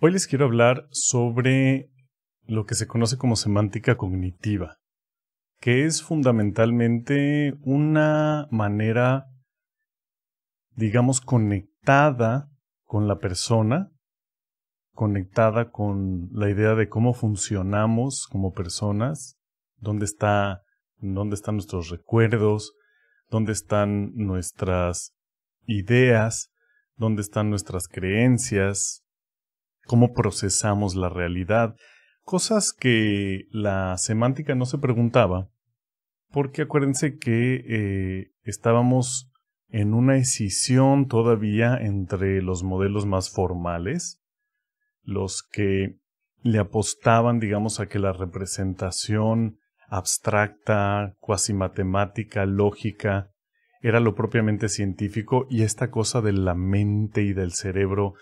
Hoy les quiero hablar sobre lo que se conoce como semántica cognitiva, que es fundamentalmente una manera, digamos, conectada con la persona, conectada con la idea de cómo funcionamos como personas, dónde, está, dónde están nuestros recuerdos, dónde están nuestras ideas, dónde están nuestras creencias, cómo procesamos la realidad, cosas que la semántica no se preguntaba, porque acuérdense que eh, estábamos en una escisión todavía entre los modelos más formales, los que le apostaban, digamos, a que la representación abstracta, cuasi matemática, lógica, era lo propiamente científico y esta cosa de la mente y del cerebro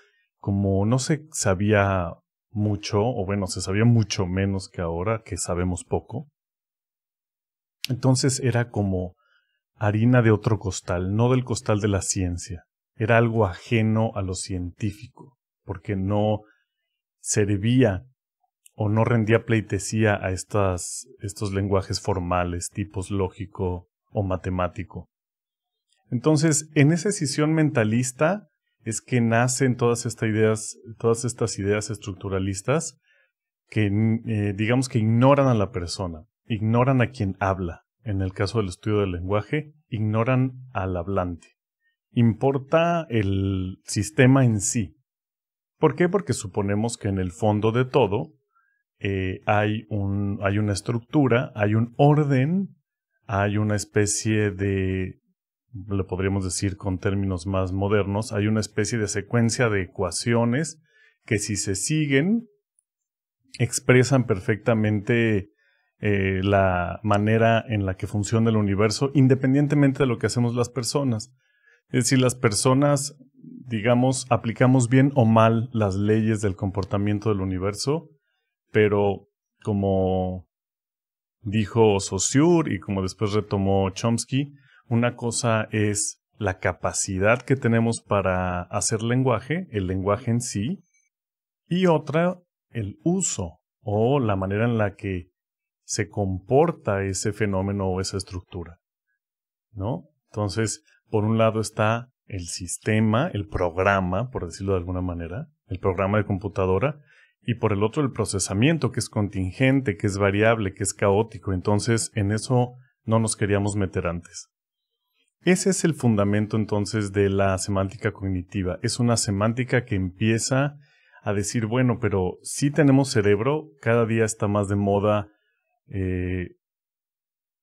como no se sabía mucho, o bueno, se sabía mucho menos que ahora, que sabemos poco, entonces era como harina de otro costal, no del costal de la ciencia. Era algo ajeno a lo científico, porque no servía o no rendía pleitesía a estas, estos lenguajes formales, tipos lógico o matemático. Entonces, en esa decisión mentalista, es que nacen todas estas ideas, todas estas ideas estructuralistas que eh, digamos que ignoran a la persona, ignoran a quien habla, en el caso del estudio del lenguaje, ignoran al hablante. Importa el sistema en sí. ¿Por qué? Porque suponemos que en el fondo de todo eh, hay, un, hay una estructura, hay un orden, hay una especie de le podríamos decir con términos más modernos, hay una especie de secuencia de ecuaciones que si se siguen expresan perfectamente eh, la manera en la que funciona el universo, independientemente de lo que hacemos las personas. Es decir, las personas, digamos, aplicamos bien o mal las leyes del comportamiento del universo, pero como dijo Saussure y como después retomó Chomsky, una cosa es la capacidad que tenemos para hacer lenguaje, el lenguaje en sí, y otra, el uso o la manera en la que se comporta ese fenómeno o esa estructura. ¿No? Entonces, por un lado está el sistema, el programa, por decirlo de alguna manera, el programa de computadora, y por el otro el procesamiento, que es contingente, que es variable, que es caótico. Entonces, en eso no nos queríamos meter antes. Ese es el fundamento entonces de la semántica cognitiva. Es una semántica que empieza a decir, bueno, pero si tenemos cerebro, cada día está más de moda eh,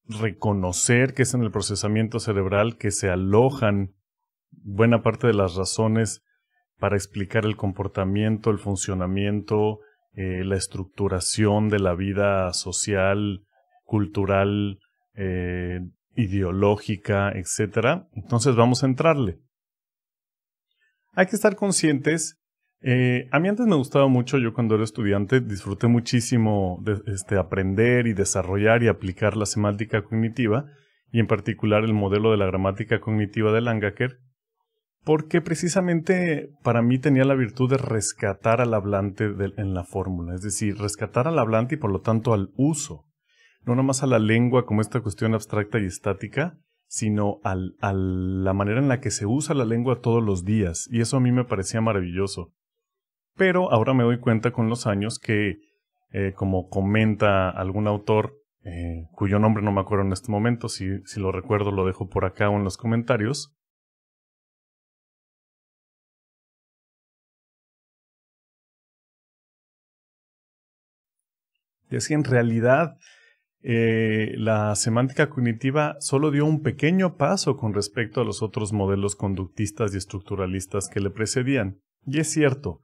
reconocer que es en el procesamiento cerebral que se alojan buena parte de las razones para explicar el comportamiento, el funcionamiento, eh, la estructuración de la vida social, cultural, eh, ideológica, etc. Entonces vamos a entrarle. Hay que estar conscientes. Eh, a mí antes me gustaba mucho, yo cuando era estudiante disfruté muchísimo de, este, aprender y desarrollar y aplicar la semántica cognitiva, y en particular el modelo de la gramática cognitiva de Langacker, porque precisamente para mí tenía la virtud de rescatar al hablante en la fórmula, es decir, rescatar al hablante y por lo tanto al uso no más a la lengua como esta cuestión abstracta y estática, sino a la manera en la que se usa la lengua todos los días, y eso a mí me parecía maravilloso. Pero ahora me doy cuenta con los años que, eh, como comenta algún autor, eh, cuyo nombre no me acuerdo en este momento, si, si lo recuerdo lo dejo por acá o en los comentarios, Y en realidad eh, la semántica cognitiva solo dio un pequeño paso con respecto a los otros modelos conductistas y estructuralistas que le precedían. Y es cierto,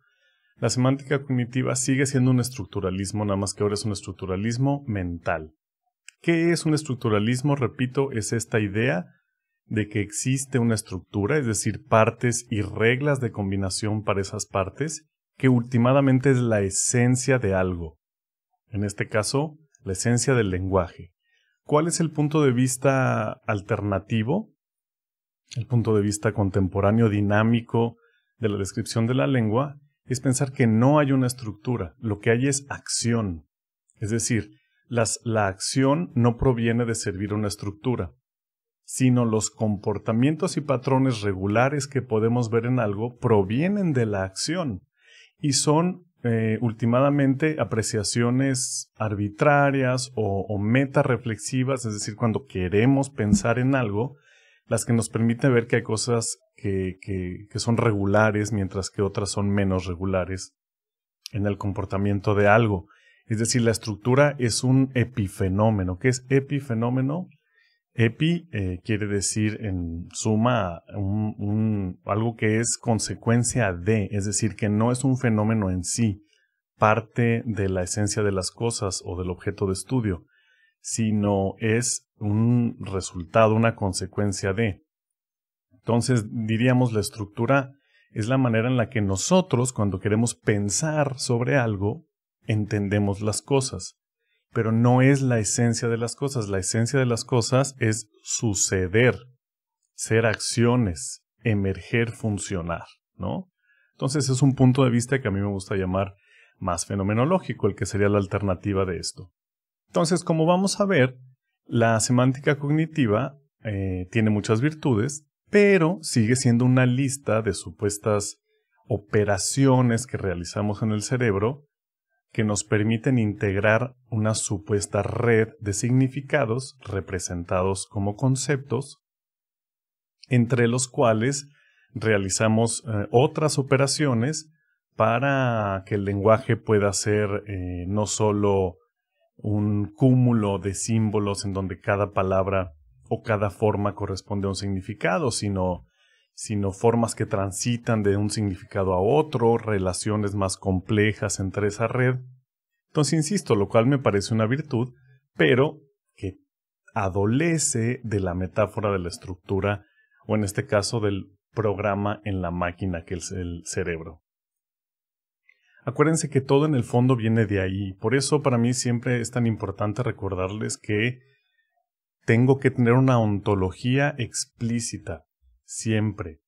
la semántica cognitiva sigue siendo un estructuralismo, nada más que ahora es un estructuralismo mental. ¿Qué es un estructuralismo? Repito, es esta idea de que existe una estructura, es decir, partes y reglas de combinación para esas partes, que últimamente es la esencia de algo. En este caso, esencia del lenguaje. ¿Cuál es el punto de vista alternativo? El punto de vista contemporáneo dinámico de la descripción de la lengua es pensar que no hay una estructura, lo que hay es acción. Es decir, las, la acción no proviene de servir una estructura, sino los comportamientos y patrones regulares que podemos ver en algo provienen de la acción y son eh, apreciaciones arbitrarias o, meta reflexivas, es decir, cuando queremos pensar en algo, las que nos permiten ver que hay cosas que, que, son regulares mientras que otras son menos regulares en el comportamiento de algo. Es decir, la estructura es un epifenómeno. ¿Qué es epifenómeno? Epi eh, quiere decir en suma algo que es consecuencia de, es decir, que no es un fenómeno en sí, parte de la esencia de las cosas o del objeto de estudio, sino es un resultado, una consecuencia de. Entonces diríamos la estructura es la manera en la que nosotros, cuando queremos pensar sobre algo, entendemos las cosas pero no es la esencia de las cosas. La esencia de las cosas es suceder, ser acciones, emerger, funcionar, ¿no? Entonces es un punto de vista que a mí me gusta llamar más fenomenológico, el que sería la alternativa de esto. Entonces, como vamos a ver, la semántica cognitiva eh, tiene muchas virtudes, pero sigue siendo una lista de supuestas operaciones que realizamos en el cerebro que nos permiten integrar una supuesta red de significados representados como conceptos, entre los cuales realizamos eh, otras operaciones para que el lenguaje pueda ser eh, no solo un cúmulo de símbolos en donde cada palabra o cada forma corresponde a un significado, sino sino formas que transitan de un significado a otro, relaciones más complejas entre esa red. Entonces, insisto, lo cual me parece una virtud, pero que adolece de la metáfora de la estructura, o en este caso del programa en la máquina que es el cerebro. Acuérdense que todo en el fondo viene de ahí, por eso para mí siempre es tan importante recordarles que tengo que tener una ontología explícita siempre.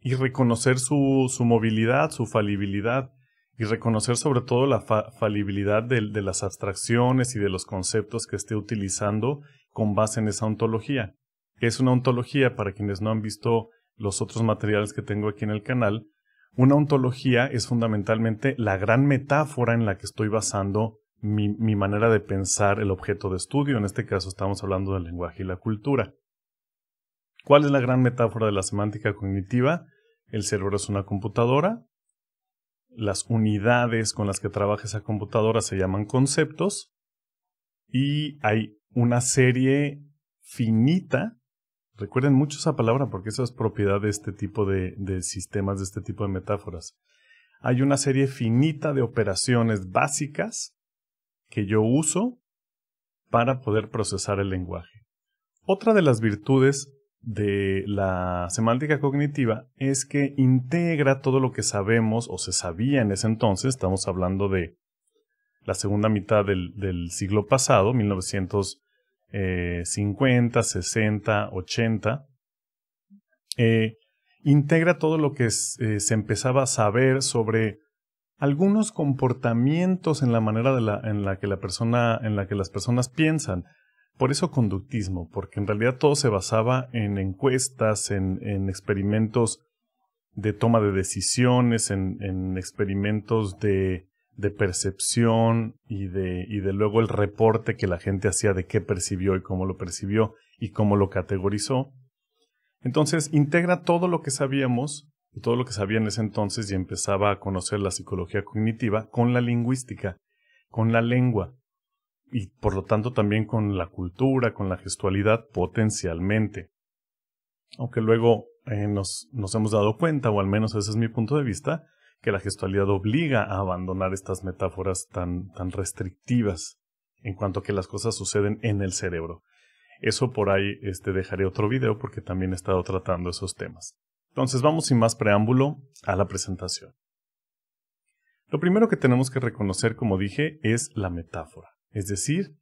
Y reconocer su, movilidad, su falibilidad, y reconocer sobre todo la falibilidad de, las abstracciones y de los conceptos que esté utilizando con base en esa ontología. es una ontología, para quienes no han visto los otros materiales que tengo aquí en el canal, una ontología es fundamentalmente la gran metáfora en la que estoy basando mi, mi, manera de pensar el objeto de estudio. En este caso estamos hablando del lenguaje y la cultura. ¿Cuál es la gran metáfora de la semántica cognitiva? El cerebro es una computadora. Las unidades con las que trabaja esa computadora se llaman conceptos. Y hay una serie finita. Recuerden mucho esa palabra porque esa es propiedad de este tipo de sistemas, de este tipo de metáforas. Hay una serie finita de operaciones básicas que yo uso para poder procesar el lenguaje. Otra de las virtudes de la semántica cognitiva es que integra todo lo que sabemos o se sabía en ese entonces, estamos hablando de la segunda mitad del, siglo pasado, 1950, 60, 80, integra todo lo que eh, se empezaba a saber sobre algunos comportamientos en la manera de la, en la que la persona, en la que las personas piensan por eso conductismo, porque en realidad todo se basaba en encuestas, en, experimentos de toma de decisiones, en, experimentos de, percepción y de, y de luego el reporte que la gente hacía de qué percibió y cómo lo percibió y cómo lo categorizó. Entonces integra todo lo que sabíamos y todo lo que sabía en ese entonces y empezaba a conocer la psicología cognitiva con la lingüística, con la lengua y por lo tanto también con la cultura, con la gestualidad potencialmente. Aunque luego eh, nos, hemos dado cuenta, o al menos ese es mi punto de vista, que la gestualidad obliga a abandonar estas metáforas tan, tan restrictivas en cuanto a que las cosas suceden en el cerebro. Eso por ahí este, dejaré otro video porque también he estado tratando esos temas. Entonces vamos sin más preámbulo a la presentación. Lo primero que tenemos que reconocer, como dije, es la metáfora. Es decir,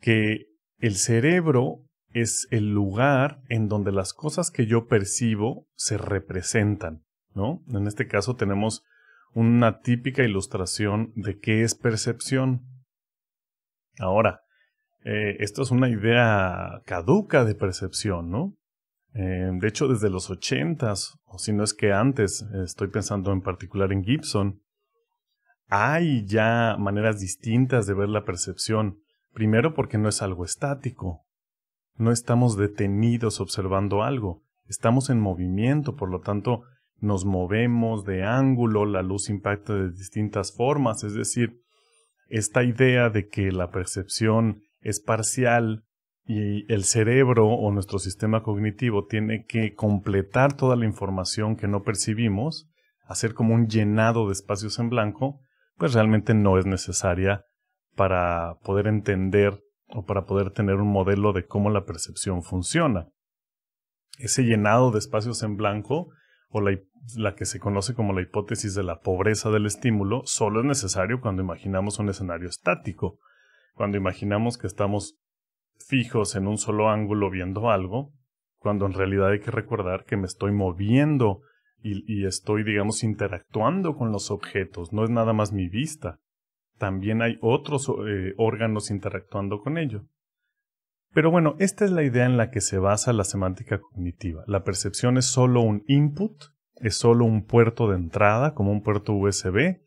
que el cerebro es el lugar en donde las cosas que yo percibo se representan, ¿no? En este caso tenemos una típica ilustración de qué es percepción. Ahora, eh, esto es una idea caduca de percepción, ¿no? Eh, de hecho, desde los ochentas, o si no es que antes, estoy pensando en particular en Gibson, hay ya maneras distintas de ver la percepción, primero porque no es algo estático. No estamos detenidos observando algo, estamos en movimiento, por lo tanto, nos movemos de ángulo, la luz impacta de distintas formas, es decir, esta idea de que la percepción es parcial y el cerebro o nuestro sistema cognitivo tiene que completar toda la información que no percibimos, hacer como un llenado de espacios en blanco, pues realmente no es necesaria para poder entender o para poder tener un modelo de cómo la percepción funciona. Ese llenado de espacios en blanco o la, la, que se conoce como la hipótesis de la pobreza del estímulo solo es necesario cuando imaginamos un escenario estático, cuando imaginamos que estamos fijos en un solo ángulo viendo algo, cuando en realidad hay que recordar que me estoy moviendo y, estoy, digamos, interactuando con los objetos, no es nada más mi vista, también hay otros eh, órganos interactuando con ello. Pero bueno, esta es la idea en la que se basa la semántica cognitiva. La percepción es solo un input, es solo un puerto de entrada, como un puerto USB,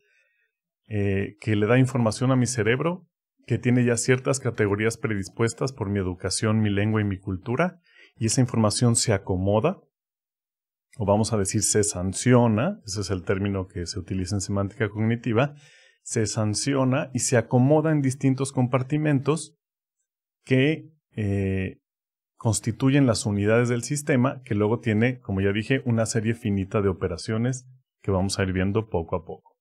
eh, que le da información a mi cerebro, que tiene ya ciertas categorías predispuestas por mi educación, mi lengua y mi cultura, y esa información se acomoda o vamos a decir se sanciona, ese es el término que se utiliza en semántica cognitiva, se sanciona y se acomoda en distintos compartimentos que eh, constituyen las unidades del sistema, que luego tiene, como ya dije, una serie finita de operaciones que vamos a ir viendo poco a poco.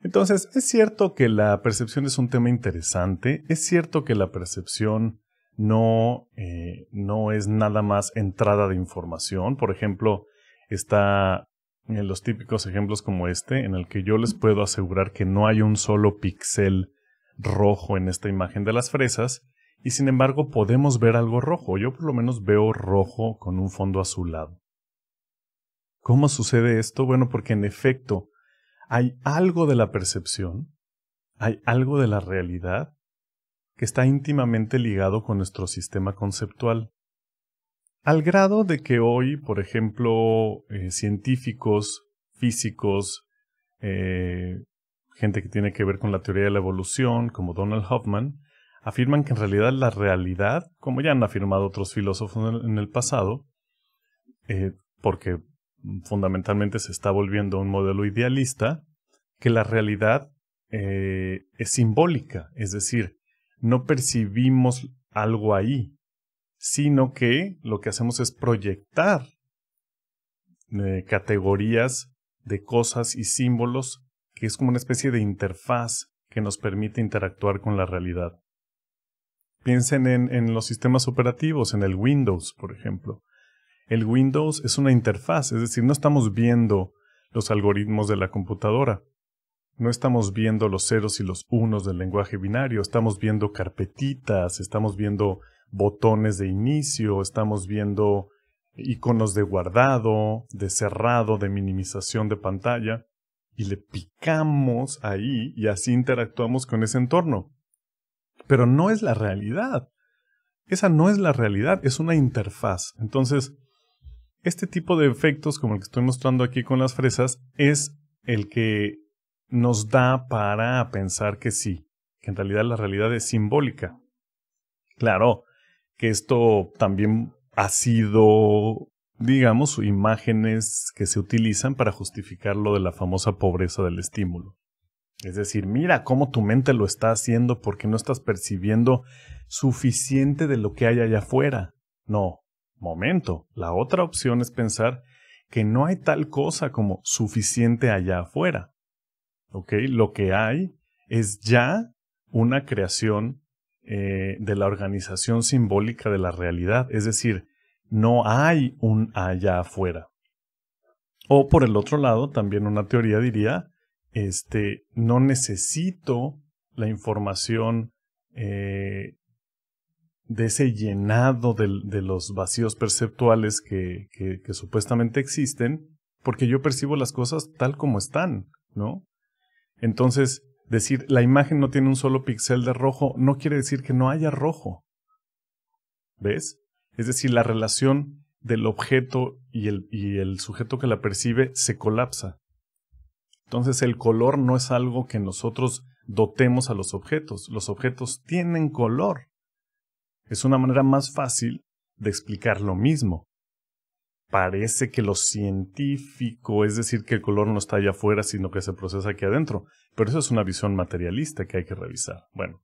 Entonces, es cierto que la percepción es un tema interesante, es cierto que la percepción eh, no, es nada más entrada de información. Por ejemplo, está en eh, los típicos ejemplos como este, en el que yo les puedo asegurar que no hay un solo píxel rojo en esta imagen de las fresas, y sin embargo podemos ver algo rojo. Yo por lo menos veo rojo con un fondo azulado. ¿Cómo sucede esto? Bueno, porque en efecto hay algo de la percepción, hay algo de la realidad que está íntimamente ligado con nuestro sistema conceptual. Al grado de que hoy, por ejemplo, eh, científicos, físicos, eh, gente que tiene que ver con la teoría de la evolución, como Donald Hoffman, afirman que en realidad la realidad, como ya han afirmado otros filósofos en el pasado, eh, porque fundamentalmente se está volviendo un modelo idealista, que la realidad es simbólica, es decir, no percibimos algo ahí, sino que lo que hacemos es proyectar eh, categorías de cosas y símbolos, que es como una especie de interfaz que nos permite interactuar con la realidad. Piensen en los sistemas operativos, en el Windows, por ejemplo. El Windows es una interfaz, es decir, no estamos viendo los algoritmos de la computadora, no estamos viendo los ceros y los unos del lenguaje binario, estamos viendo carpetitas, estamos viendo botones de inicio, estamos viendo iconos de guardado, de cerrado, de minimización de pantalla, y le picamos ahí y así interactuamos con ese entorno. Pero no es la realidad. Esa no es la realidad, es una interfaz. Entonces, este tipo de efectos, como el que estoy mostrando aquí con las fresas, es el que nos da para pensar que sí, que en realidad la realidad es simbólica. Claro, que esto también ha sido, digamos, imágenes que se utilizan para justificar lo de la famosa pobreza del estímulo. Es decir, mira cómo tu mente lo está haciendo porque no estás percibiendo suficiente de lo que hay allá afuera. No, momento. La otra opción es pensar que no hay tal cosa como suficiente allá afuera. Lo que hay es ya una creación eh, de la organización simbólica de la realidad, es decir, no hay un allá afuera. O por el otro lado, también una teoría diría, este, no necesito la información eh, de ese llenado de, los vacíos perceptuales que, supuestamente existen, porque yo percibo las cosas tal como están, ¿no? Entonces, decir la imagen no tiene un solo píxel de rojo no quiere decir que no haya rojo. ¿Ves? Es decir, la relación del objeto y el, y el sujeto que la percibe se colapsa. Entonces el color no es algo que nosotros dotemos a los objetos. Los objetos tienen color. Es una manera más fácil de explicar lo mismo parece que lo científico, es decir, que el color no está allá afuera, sino que se procesa aquí adentro. Pero eso es una visión materialista que hay que revisar. Bueno,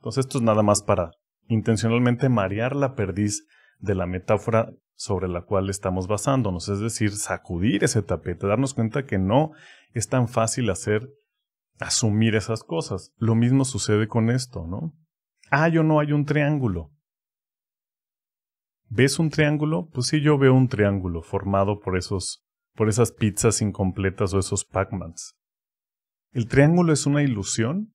entonces esto es nada más para intencionalmente marear la perdiz de la metáfora sobre la cual estamos basándonos, es decir, sacudir ese tapete, darnos cuenta que no es tan fácil hacer, asumir esas cosas. Lo mismo sucede con esto, ¿no? Ah, yo no hay un triángulo. ¿Ves un triángulo? Pues sí, yo veo un triángulo formado por esos por esas pizzas incompletas o esos Pac-Mans. ¿El triángulo es una ilusión?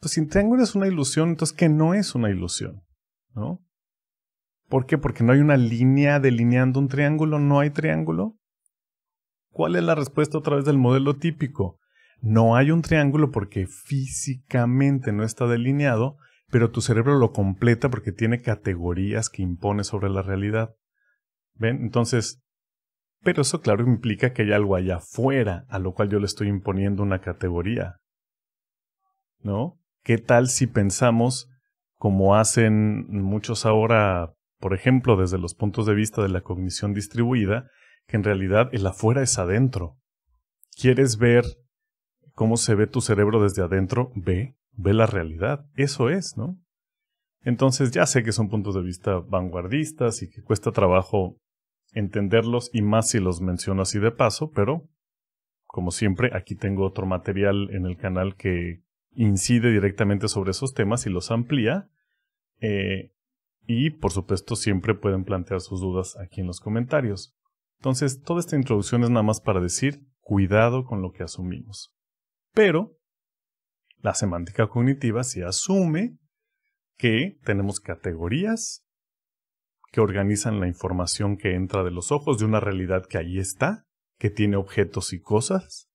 Pues si el triángulo es una ilusión, entonces ¿qué no es una ilusión? ¿Por qué? Porque no hay una línea delineando un triángulo, no hay triángulo. ¿Cuál es la respuesta otra vez del modelo típico? No hay un triángulo porque físicamente no está delineado, pero tu cerebro lo completa porque tiene categorías que impone sobre la realidad. ¿Ven? Entonces, pero eso claro implica que hay algo allá afuera a lo cual yo le estoy imponiendo una categoría. ¿No? ¿Qué tal si pensamos como hacen muchos ahora, por ejemplo, desde los puntos de vista de la cognición distribuida, que en realidad el afuera es adentro? ¿Quieres ver cómo se ve tu cerebro desde adentro? Ve ve la realidad. Eso es, ¿no? Entonces ya sé que son puntos de vista vanguardistas y que cuesta trabajo entenderlos y más si los menciono así de paso, pero como siempre aquí tengo otro material en el canal que incide directamente sobre esos temas y los amplía. Eh, y por supuesto siempre pueden plantear sus dudas aquí en los comentarios. Entonces toda esta introducción es nada más para decir cuidado con lo que asumimos. Pero la semántica cognitiva se asume que tenemos categorías que organizan la información que entra de los ojos de una realidad que ahí está, que tiene objetos y cosas,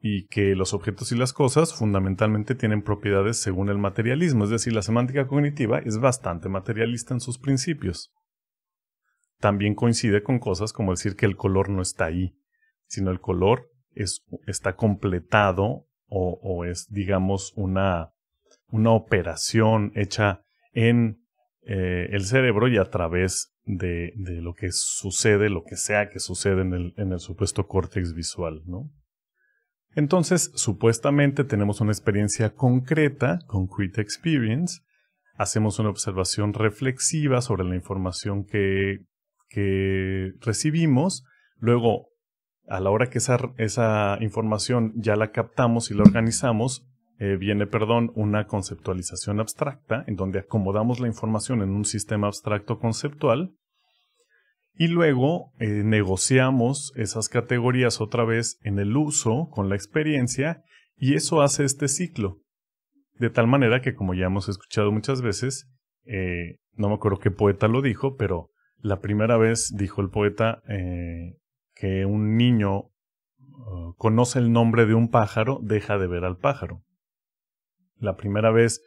y que los objetos y las cosas fundamentalmente tienen propiedades según el materialismo, es decir, la semántica cognitiva es bastante materialista en sus principios. También coincide con cosas como decir que el color no está ahí, sino el color es, está completado o, es, digamos, una, una operación hecha en eh, el cerebro y a través de, lo que sucede, lo que sea que sucede en el, en el supuesto córtex visual, ¿no? Entonces, supuestamente tenemos una experiencia concreta, concrete experience, hacemos una observación reflexiva sobre la información que, que recibimos, luego a la hora que esa, esa información ya la captamos y la organizamos, eh, viene, perdón, una conceptualización abstracta, en donde acomodamos la información en un sistema abstracto conceptual y luego eh, negociamos esas categorías otra vez en el uso, con la experiencia, y eso hace este ciclo. De tal manera que, como ya hemos escuchado muchas veces, eh, no me acuerdo qué poeta lo dijo, pero la primera vez dijo el poeta, que un niño uh, conoce el nombre de un pájaro, deja de ver al pájaro. La primera vez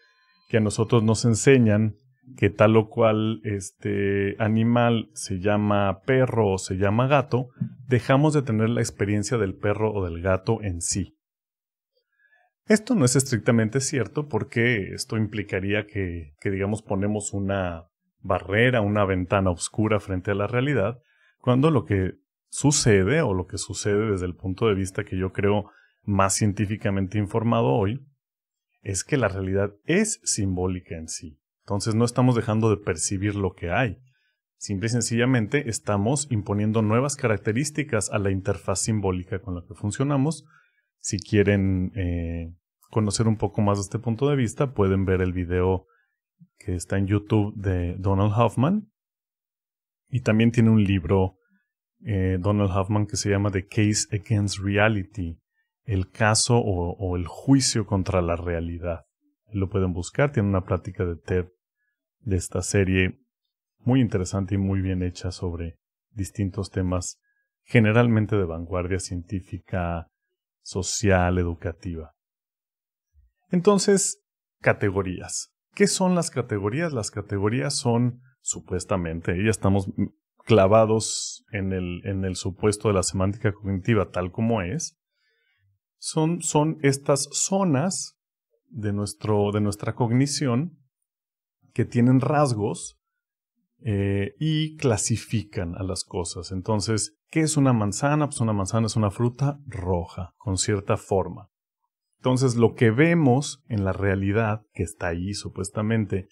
que a nosotros nos enseñan que tal o cual este animal se llama perro o se llama gato, dejamos de tener la experiencia del perro o del gato en sí. Esto no es estrictamente cierto porque esto implicaría que, que digamos, ponemos una barrera, una ventana oscura frente a la realidad, cuando lo que sucede o lo que sucede desde el punto de vista que yo creo más científicamente informado hoy, es que la realidad es simbólica en sí. Entonces no estamos dejando de percibir lo que hay. Simple y sencillamente estamos imponiendo nuevas características a la interfaz simbólica con la que funcionamos. Si quieren eh, conocer un poco más de este punto de vista, pueden ver el video que está en YouTube de Donald Hoffman. Y también tiene un libro eh, Donald Huffman que se llama The Case Against Reality, el caso o, el juicio contra la realidad. Lo pueden buscar, tiene una plática de TED de esta serie muy interesante y muy bien hecha sobre distintos temas generalmente de vanguardia científica, social, educativa. Entonces, categorías. ¿Qué son las categorías? Las categorías son, supuestamente, ya estamos clavados en el, supuesto de la semántica cognitiva tal como es, son, estas zonas de, nuestro, de nuestra cognición que tienen rasgos eh, y clasifican a las cosas. Entonces, ¿qué es una manzana? Pues una manzana es una fruta roja, con cierta forma. Entonces, lo que vemos en la realidad, que está ahí supuestamente,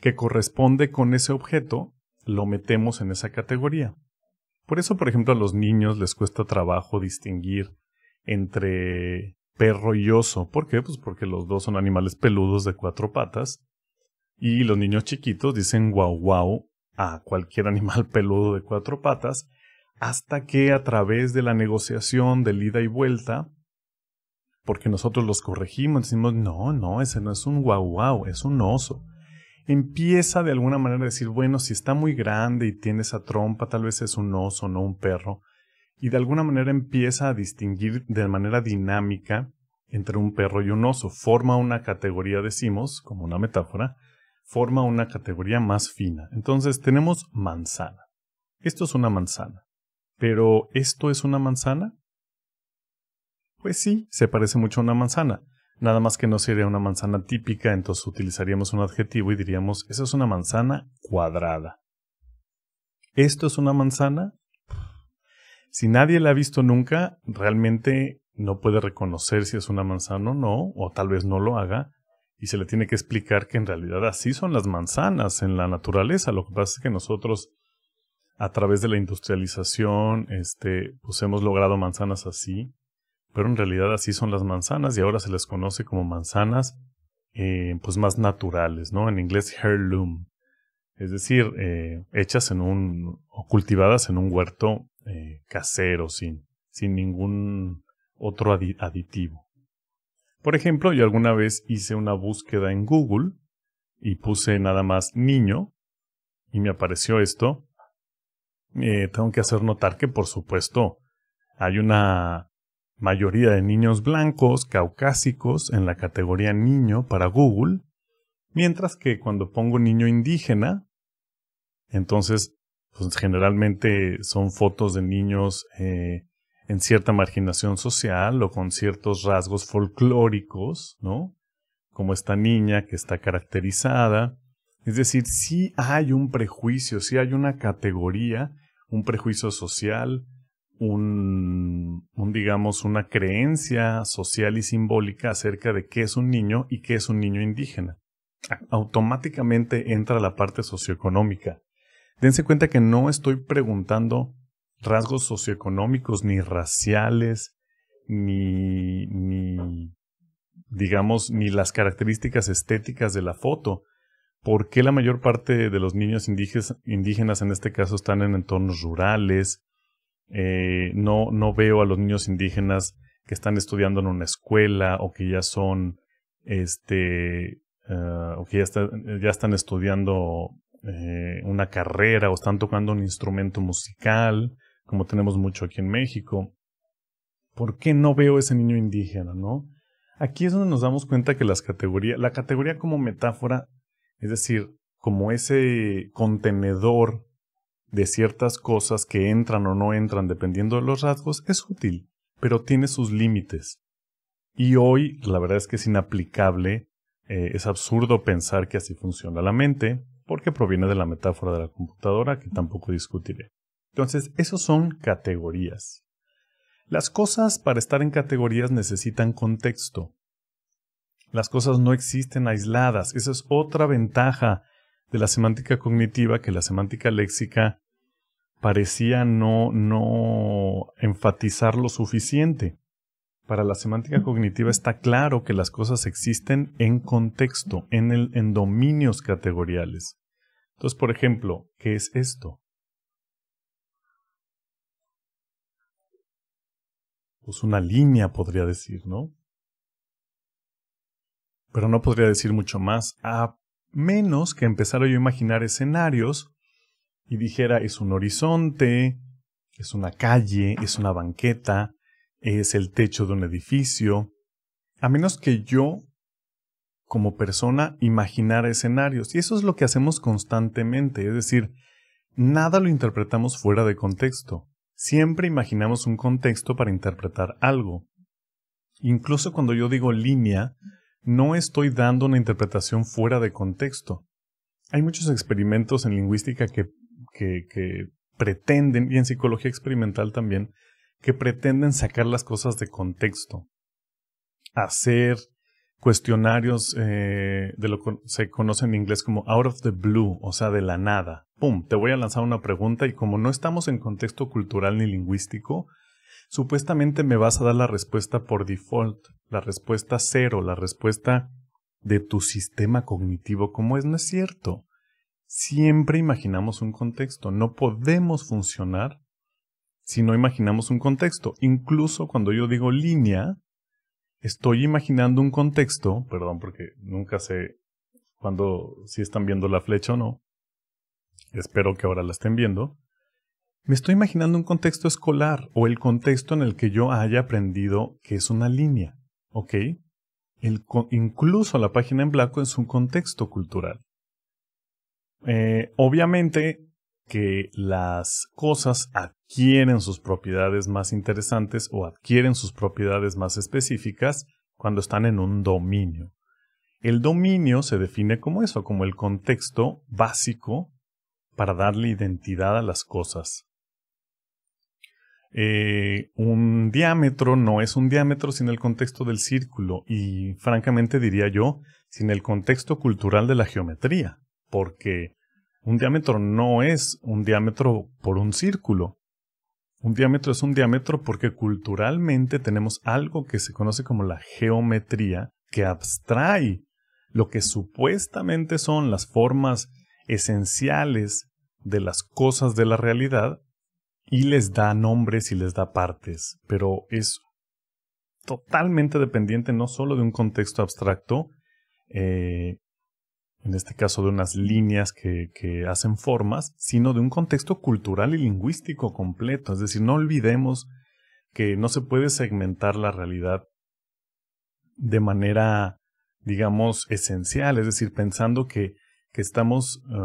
que corresponde con ese objeto, lo metemos en esa categoría. Por eso, por ejemplo, a los niños les cuesta trabajo distinguir entre perro y oso. ¿Por qué? Pues porque los dos son animales peludos de cuatro patas. Y los niños chiquitos dicen guau guau a cualquier animal peludo de cuatro patas, hasta que a través de la negociación del ida y vuelta, porque nosotros los corregimos, decimos, no, no, ese no es un guau guau, es un oso empieza de alguna manera a decir, bueno, si está muy grande y tiene esa trompa, tal vez es un oso, no un perro, y de alguna manera empieza a distinguir de manera dinámica entre un perro y un oso, forma una categoría, decimos, como una metáfora, forma una categoría más fina. Entonces tenemos manzana. Esto es una manzana. Pero ¿esto es una manzana? Pues sí, se parece mucho a una manzana. Nada más que no sería una manzana típica, entonces utilizaríamos un adjetivo y diríamos, esa es una manzana cuadrada. ¿Esto es una manzana? Si nadie la ha visto nunca, realmente no puede reconocer si es una manzana o no, o tal vez no lo haga, y se le tiene que explicar que en realidad así son las manzanas en la naturaleza. Lo que pasa es que nosotros, a través de la industrialización, este, pues hemos logrado manzanas así, pero en realidad así son las manzanas y ahora se les conoce como manzanas eh, pues más naturales, ¿no? En inglés heirloom, es decir, eh, hechas en un o cultivadas en un huerto eh, casero sin, sin ningún otro aditivo. Por ejemplo, yo alguna vez hice una búsqueda en Google y puse nada más niño y me apareció esto. tengo que hacer notar que, por supuesto, hay una mayoría de niños blancos, caucásicos, en la categoría niño para Google, mientras que cuando pongo niño indígena, entonces pues, generalmente son fotos de niños eh, en cierta marginación social o con ciertos rasgos folclóricos, ¿no? Como esta niña que está caracterizada. Es decir, si hay un prejuicio, si hay una categoría, un prejuicio social, un, digamos, una creencia social y simbólica acerca de qué es un niño y qué es un niño indígena. Automáticamente entra la parte socioeconómica. Dense cuenta que no estoy preguntando rasgos socioeconómicos, ni raciales, ni, ni, digamos, ni las características estéticas de la foto. ¿Por qué la mayor parte de los niños indígenas, en este caso, están en entornos rurales? Eh, no, no veo a los niños indígenas que están estudiando en una escuela o que ya son, este, ah, o que ya, ya están estudiando eh, una carrera o están tocando un instrumento musical, como tenemos mucho aquí en México. ¿Por qué no veo ese niño indígena, no? Aquí es donde nos damos cuenta que las categorías, la categoría como metáfora, es decir, como ese contenedor de ciertas cosas que entran o no entran dependiendo de los rasgos es útil, pero tiene sus límites. Y hoy la verdad es que es inaplicable, eh, es absurdo pensar que así funciona la mente, porque proviene de la metáfora de la computadora que tampoco discutiré. Entonces, esos son categorías. Las cosas para estar en categorías necesitan contexto. Las cosas no existen aisladas, esa es otra ventaja de la semántica cognitiva que la semántica léxica parecía no, no enfatizar lo suficiente. Para la semántica cognitiva está claro que las cosas existen en contexto, en, el, en dominios categoriales. Entonces, por ejemplo, ¿qué es esto? Pues una línea podría decir, ¿no? Pero no podría decir mucho más. Ah, menos que empezara yo a imaginar escenarios y dijera es un horizonte, es una calle, es una banqueta, es el techo de un edificio, a menos que yo como persona imaginara escenarios. Y eso es lo que hacemos constantemente, es decir, nada lo interpretamos fuera de contexto. Siempre imaginamos un contexto para interpretar algo. Incluso cuando yo digo línea, no estoy dando una interpretación fuera de contexto. Hay muchos experimentos en lingüística que, que, pretenden, y en psicología experimental también, que pretenden sacar las cosas de contexto. Hacer cuestionarios eh, de lo que se conoce en inglés como out of the blue, o sea, de la nada. ¡Pum! Te voy a lanzar una pregunta y como no estamos en contexto cultural ni lingüístico, supuestamente me vas a dar la respuesta por default, la respuesta cero, la respuesta de tu sistema cognitivo como es, no es cierto. Siempre imaginamos un contexto, no podemos funcionar si no imaginamos un contexto. Incluso cuando yo digo línea, estoy imaginando un contexto, perdón porque nunca sé cuando si están viendo la flecha o no. Espero que ahora la estén viendo. Me estoy imaginando un contexto escolar o el contexto en el que yo haya aprendido que es una línea, ¿ok? incluso la página en blanco es un contexto cultural. Eh, obviamente que las cosas adquieren sus propiedades más interesantes o adquieren sus propiedades más específicas cuando están en un dominio. El dominio se define como eso, como el contexto básico para darle identidad a las cosas. Eh, un diámetro no es un diámetro sin el contexto del círculo y francamente diría yo sin el contexto cultural de la geometría, porque un diámetro no es un diámetro por un círculo. Un diámetro es un diámetro porque culturalmente tenemos algo que se conoce como la geometría que abstrae lo que supuestamente son las formas esenciales de las cosas de la realidad y les da nombres y les da partes, pero es totalmente dependiente no solo de un contexto abstracto, eh, en este caso de unas líneas que, hacen formas, sino de un contexto cultural y lingüístico completo. Es decir, no olvidemos que no se puede segmentar la realidad de manera, digamos, esencial, es decir, pensando que, estamos eh,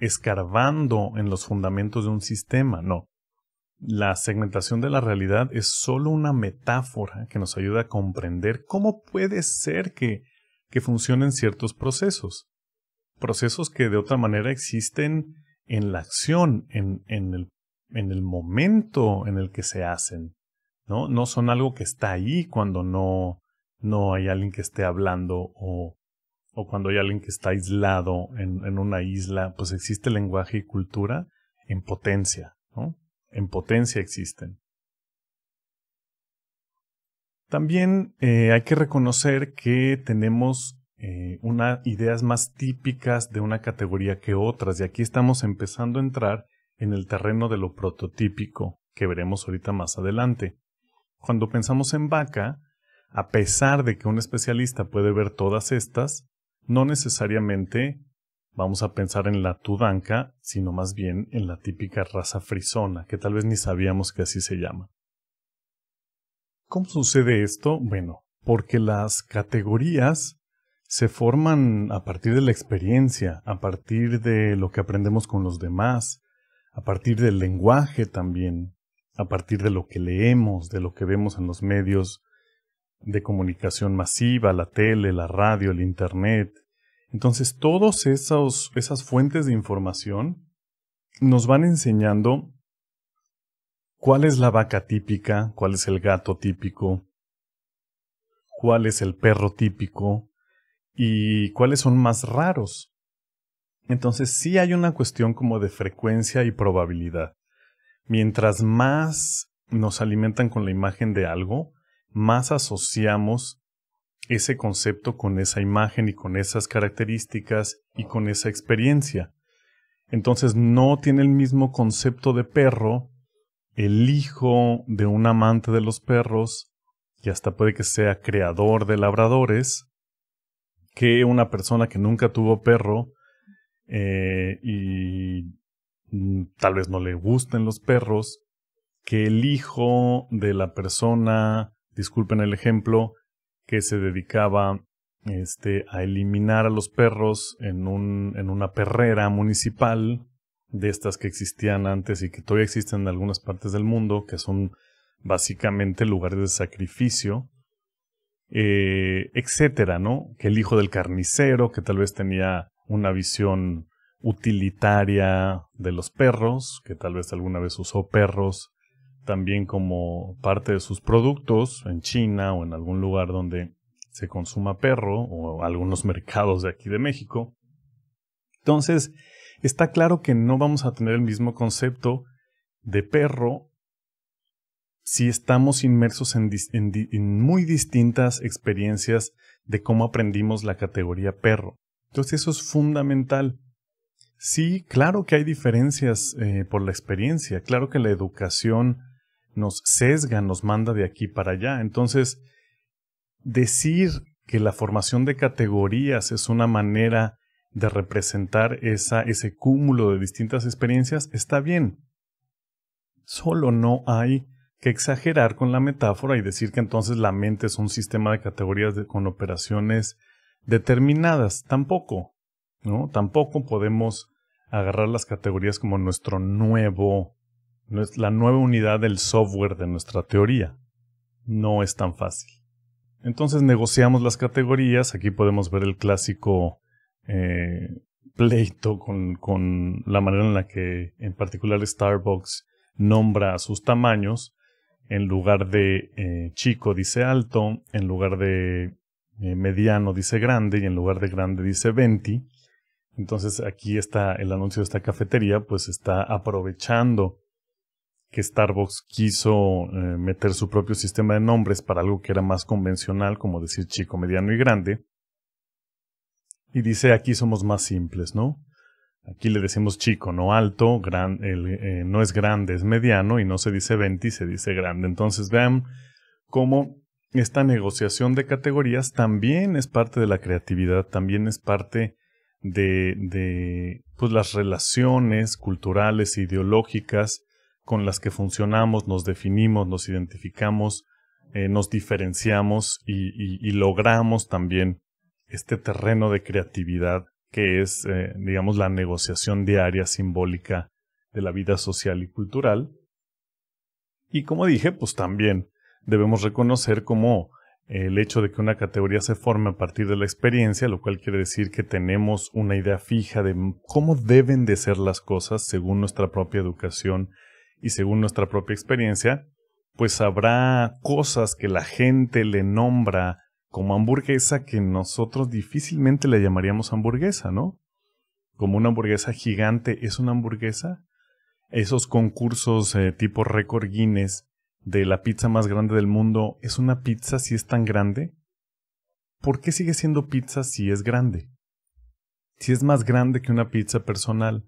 escarbando en los fundamentos de un sistema. No, la segmentación de la realidad es solo una metáfora que nos ayuda a comprender cómo puede ser que, que funcionen ciertos procesos. Procesos que de otra manera existen en la acción, en, en, el, en el momento en el que se hacen. ¿no? no son algo que está ahí cuando no, no hay alguien que esté hablando o, o cuando hay alguien que está aislado en, en una isla, pues existe lenguaje y cultura en potencia. ¿no? en potencia existen. También eh, hay que reconocer que tenemos eh, unas ideas más típicas de una categoría que otras, y aquí estamos empezando a entrar en el terreno de lo prototípico, que veremos ahorita más adelante. Cuando pensamos en vaca, a pesar de que un especialista puede ver todas estas, no necesariamente vamos a pensar en la tudanca, sino más bien en la típica raza frisona, que tal vez ni sabíamos que así se llama. ¿Cómo sucede esto? Bueno, porque las categorías se forman a partir de la experiencia, a partir de lo que aprendemos con los demás, a partir del lenguaje también, a partir de lo que leemos, de lo que vemos en los medios de comunicación masiva, la tele, la radio, el Internet, entonces, todas esas fuentes de información nos van enseñando cuál es la vaca típica, cuál es el gato típico, cuál es el perro típico y cuáles son más raros. Entonces sí hay una cuestión como de frecuencia y probabilidad. Mientras más nos alimentan con la imagen de algo, más asociamos ese concepto con esa imagen y con esas características y con esa experiencia. Entonces no tiene el mismo concepto de perro el hijo de un amante de los perros y hasta puede que sea creador de labradores que una persona que nunca tuvo perro eh, y tal vez no le gusten los perros, que el hijo de la persona, disculpen el ejemplo, que se dedicaba este, a eliminar a los perros en, un, en una perrera municipal de estas que existían antes y que todavía existen en algunas partes del mundo, que son básicamente lugares de sacrificio, eh, etcétera, ¿no? Que el hijo del carnicero, que tal vez tenía una visión utilitaria de los perros, que tal vez alguna vez usó perros también como parte de sus productos en China o en algún lugar donde se consuma perro o algunos mercados de aquí de México. Entonces, está claro que no vamos a tener el mismo concepto de perro si estamos inmersos en, muy distintas experiencias de cómo aprendimos la categoría perro. Entonces eso es fundamental. Sí, claro que hay diferencias eh, por la experiencia, claro que la educación nos sesga, nos manda de aquí para allá. Entonces, decir que la formación de categorías es una manera de representar ese cúmulo de distintas experiencias está bien. Solo no hay que exagerar con la metáfora y decir que entonces la mente es un sistema de categorías con operaciones determinadas. Tampoco, ¿no? Tampoco podemos agarrar las categorías como nuestro nuevo la nueva unidad del software de nuestra teoría. No es tan fácil. Entonces negociamos las categorías. Aquí podemos ver el clásico eh, pleito con, con, la manera en la que en particular Starbucks nombra sus tamaños. En lugar de eh, chico dice alto, en lugar de eh, mediano dice grande y en lugar de grande dice 20. Entonces aquí está el anuncio de esta cafetería, pues está aprovechando que Starbucks quiso eh, meter su propio sistema de nombres para algo que era más convencional, como decir chico, mediano y grande. Y dice, aquí somos más simples, ¿no? Aquí le decimos chico, no alto, gran, eh, no es grande, es mediano, y no se dice 20, se dice grande. Entonces vean cómo esta negociación de categorías también es parte de la creatividad, también es parte de, pues, las relaciones culturales, ideológicas, con las que funcionamos, nos definimos, nos identificamos, eh, nos diferenciamos y, logramos también este terreno de creatividad que es, eh, digamos, la negociación diaria simbólica de la vida social y cultural. Y como dije, pues también debemos reconocer como el hecho de que una categoría se forme a partir de la experiencia, lo cual quiere decir que tenemos una idea fija de cómo deben de ser las cosas según nuestra propia educación y según nuestra propia experiencia, pues habrá cosas que la gente le nombra como hamburguesa que nosotros difícilmente le llamaríamos hamburguesa, ¿no? Como una hamburguesa gigante es una hamburguesa. Esos concursos eh, tipo récord Guinness de la pizza más grande del mundo, ¿es una pizza si es tan grande? ¿Por qué sigue siendo pizza si es grande? Si es más grande que una pizza personal,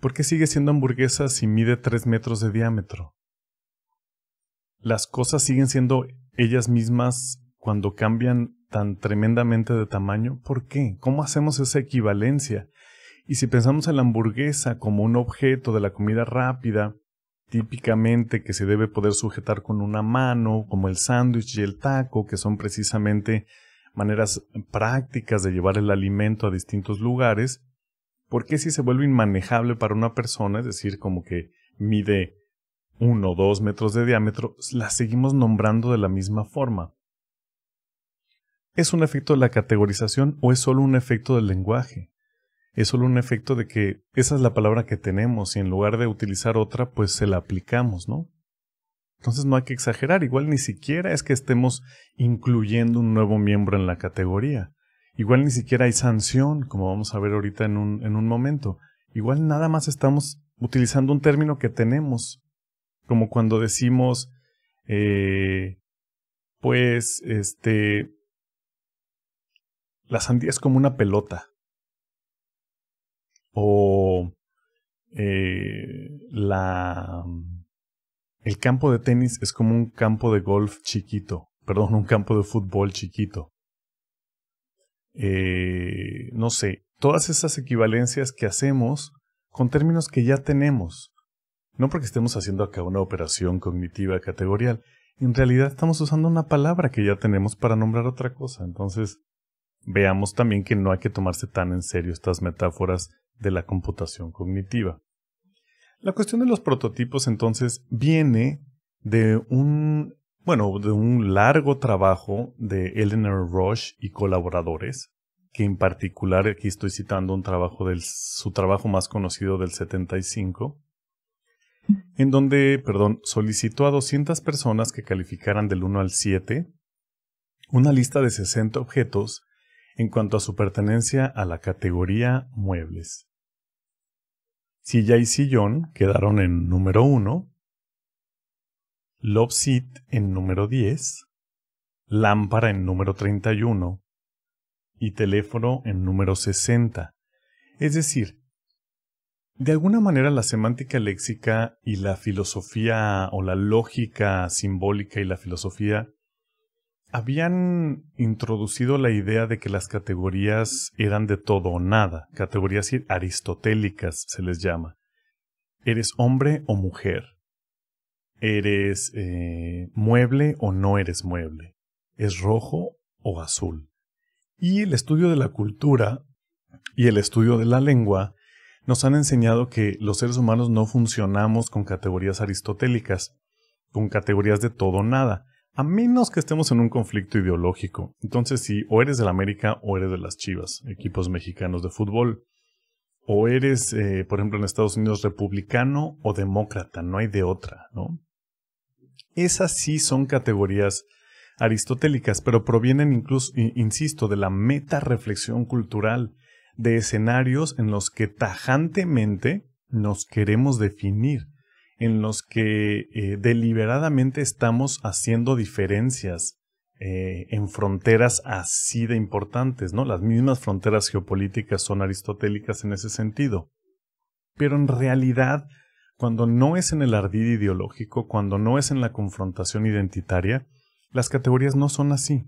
¿Por qué sigue siendo hamburguesa si mide 3 metros de diámetro? Las cosas siguen siendo ellas mismas cuando cambian tan tremendamente de tamaño. ¿Por qué? ¿Cómo hacemos esa equivalencia? Y si pensamos en la hamburguesa como un objeto de la comida rápida, típicamente que se debe poder sujetar con una mano, como el sándwich y el taco, que son precisamente maneras prácticas de llevar el alimento a distintos lugares, porque si se vuelve inmanejable para una persona, es decir, como que mide uno o dos metros de diámetro, la seguimos nombrando de la misma forma? ¿Es un efecto de la categorización o es solo un efecto del lenguaje? Es solo un efecto de que esa es la palabra que tenemos y en lugar de utilizar otra, pues se la aplicamos, ¿no? Entonces no hay que exagerar, igual ni siquiera es que estemos incluyendo un nuevo miembro en la categoría. Igual ni siquiera hay sanción, como vamos a ver ahorita en un, en un momento. Igual nada más estamos utilizando un término que tenemos, como cuando decimos, eh, pues, este, la sandía es como una pelota. O eh, la, el campo de tenis es como un campo de golf chiquito, perdón, un campo de fútbol chiquito eh, no sé, todas esas equivalencias que hacemos con términos que ya tenemos. No porque estemos haciendo acá una operación cognitiva categorial. En realidad estamos usando una palabra que ya tenemos para nombrar otra cosa. Entonces, veamos también que no hay que tomarse tan en serio estas metáforas de la computación cognitiva. La cuestión de los prototipos entonces viene de un bueno, de un largo trabajo de Eleanor Roche y colaboradores, que en particular aquí estoy citando un trabajo del, su trabajo más conocido del 75, en donde, perdón, solicitó a 200 personas que calificaran del 1 al 7 una lista de 60 objetos en cuanto a su pertenencia a la categoría muebles. Silla y sillón quedaron en número 1, Love en número 10, Lámpara en número 31 y Teléfono en número 60. Es decir, de alguna manera la semántica léxica y la filosofía o la lógica simbólica y la filosofía habían introducido la idea de que las categorías eran de todo o nada, categorías aristotélicas se les llama. Eres hombre o mujer, ¿Eres eh, mueble o no eres mueble? ¿Es rojo o azul? Y el estudio de la cultura y el estudio de la lengua nos han enseñado que los seres humanos no funcionamos con categorías aristotélicas, con categorías de todo o nada, a menos que estemos en un conflicto ideológico. Entonces sí, o eres de la América o eres de las Chivas, equipos mexicanos de fútbol. O eres, eh, por ejemplo, en Estados Unidos republicano o demócrata, no hay de otra, ¿no? Esas sí son categorías aristotélicas, pero provienen incluso, insisto, de la meta reflexión cultural, de escenarios en los que tajantemente nos queremos definir, en los que eh, deliberadamente estamos haciendo diferencias eh, en fronteras así de importantes, ¿no? Las mismas fronteras geopolíticas son aristotélicas en ese sentido. Pero en realidad cuando no es en el ardid ideológico, cuando no es en la confrontación identitaria, las categorías no son así.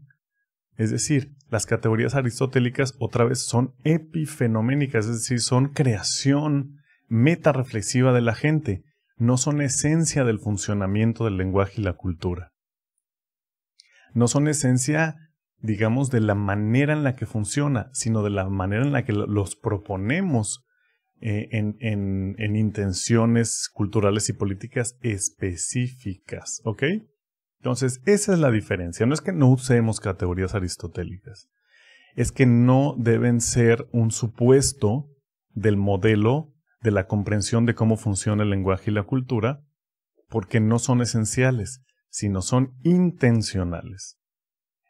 Es decir, las categorías aristotélicas otra vez son epifenoménicas, es decir, son creación meta reflexiva de la gente, no son esencia del funcionamiento del lenguaje y la cultura. No son esencia, digamos, de la manera en la que funciona, sino de la manera en la que los proponemos eh, en, intenciones culturales y políticas específicas, ¿ok? Entonces, esa es la diferencia. No es que no usemos categorías aristotélicas, es que no deben ser un supuesto del modelo de la comprensión de cómo funciona el lenguaje y la cultura, porque no son esenciales, sino son intencionales.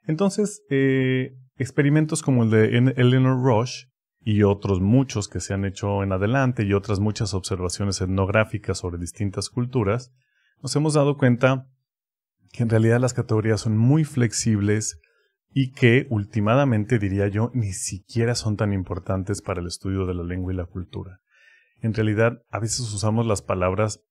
Entonces, eh, experimentos como el de Eleanor Roche y otros muchos que se han hecho en adelante y otras muchas observaciones etnográficas sobre distintas culturas, nos hemos dado cuenta que en realidad las categorías son muy flexibles y que últimamente diría yo ni siquiera son tan importantes para el estudio de la lengua y la cultura. En realidad a veces usamos las palabras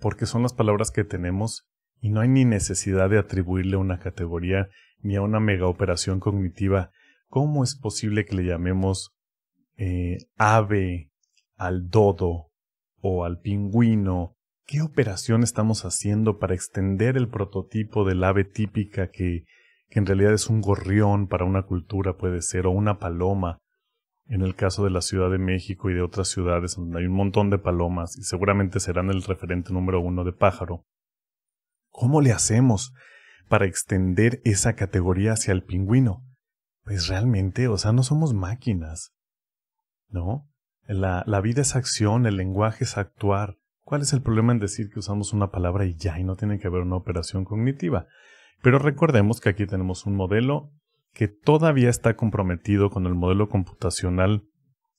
porque son las palabras que tenemos y no hay ni necesidad de atribuirle una categoría ni a una mega operación cognitiva ¿Cómo es posible que le llamemos eh, ave al dodo o al pingüino? ¿Qué operación estamos haciendo para extender el prototipo del ave típica que, que en realidad es un gorrión para una cultura puede ser o una paloma? en el caso de la Ciudad de México y de otras ciudades donde hay un montón de palomas y seguramente serán el referente número uno de pájaro. ¿Cómo le hacemos para extender esa categoría hacia el pingüino? pues realmente, o sea, no somos máquinas, ¿no? La, vida es acción, el lenguaje es actuar. ¿Cuál es el problema en decir que usamos una palabra y ya, y no tiene que haber una operación cognitiva? Pero recordemos que aquí tenemos un modelo que todavía está comprometido con el modelo computacional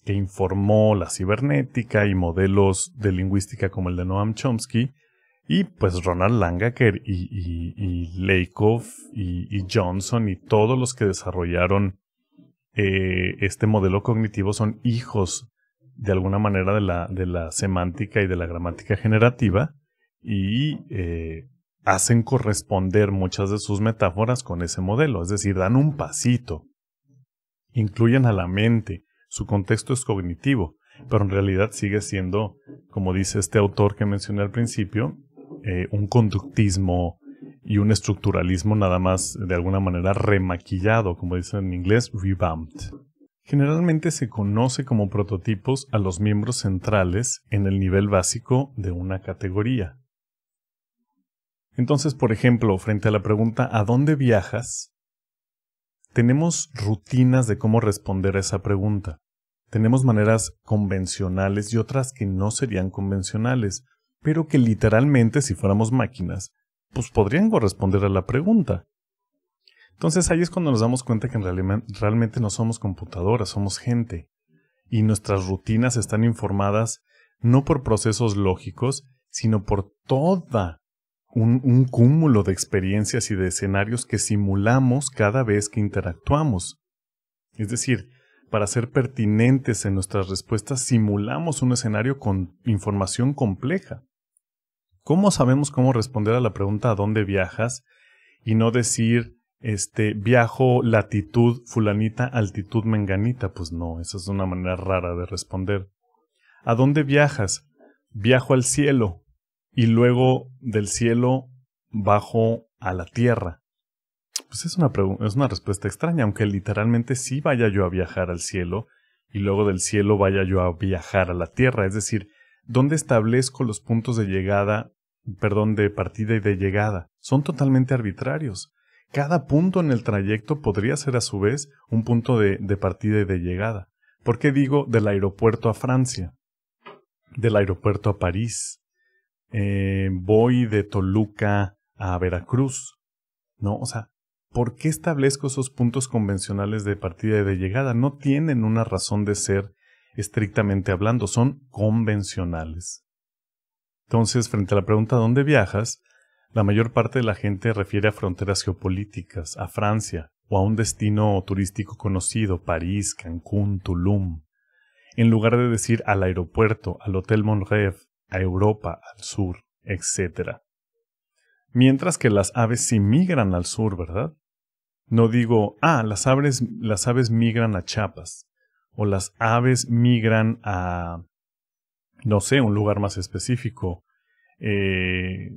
que informó la cibernética y modelos de lingüística como el de Noam Chomsky, y pues Ronald Langacker y, y, y Johnson y todos los que desarrollaron eh, este modelo cognitivo son hijos de alguna manera de la, de la semántica y de la gramática generativa y eh, hacen corresponder muchas de sus metáforas con ese modelo, es decir, dan un pasito, incluyen a la mente, su contexto es cognitivo, pero en realidad sigue siendo, como dice este autor que mencioné al principio, eh, un conductismo y un estructuralismo nada más de alguna manera remaquillado, como dicen en inglés, revamped. Generalmente se conoce como prototipos a los miembros centrales en el nivel básico de una categoría. Entonces, por ejemplo, frente a la pregunta ¿a dónde viajas? Tenemos rutinas de cómo responder a esa pregunta. Tenemos maneras convencionales y otras que no serían convencionales pero que literalmente si fuéramos máquinas, pues podrían corresponder a la pregunta. Entonces ahí es cuando nos damos cuenta que realmente no somos computadoras, somos gente. Y nuestras rutinas están informadas no por procesos lógicos, sino por toda un cúmulo de experiencias y de escenarios que simulamos cada vez que interactuamos. Es decir, para ser pertinentes en nuestras respuestas, simulamos un escenario con información compleja. ¿Cómo sabemos cómo responder a la pregunta ¿a dónde viajas? y no decir este viajo latitud fulanita, altitud menganita? Pues no, esa es una manera rara de responder. ¿A dónde viajas? Viajo al cielo y luego del cielo bajo a la tierra. Pues es una, es una respuesta extraña, aunque literalmente sí vaya yo a viajar al cielo y luego del cielo vaya yo a viajar a la tierra, es decir, ¿dónde establezco los puntos de llegada, perdón, de partida y de llegada? Son totalmente arbitrarios. Cada punto en el trayecto podría ser a su vez un punto de, de partida y de llegada. ¿Por qué digo del aeropuerto a Francia? Del aeropuerto a París. Eh, voy de Toluca a Veracruz. No, o sea, ¿por qué establezco esos puntos convencionales de partida y de llegada? No tienen una razón de ser estrictamente hablando, son convencionales. Entonces, frente a la pregunta ¿dónde viajas?, la mayor parte de la gente refiere a fronteras geopolíticas, a Francia o a un destino turístico conocido, París, Cancún, Tulum, en lugar de decir al aeropuerto, al Hotel Monref, a Europa, al sur, etc. Mientras que las aves sí migran al sur, ¿verdad? No digo, ah, las aves, las aves migran a Chiapas o las aves migran a, no sé, un lugar más específico, eh,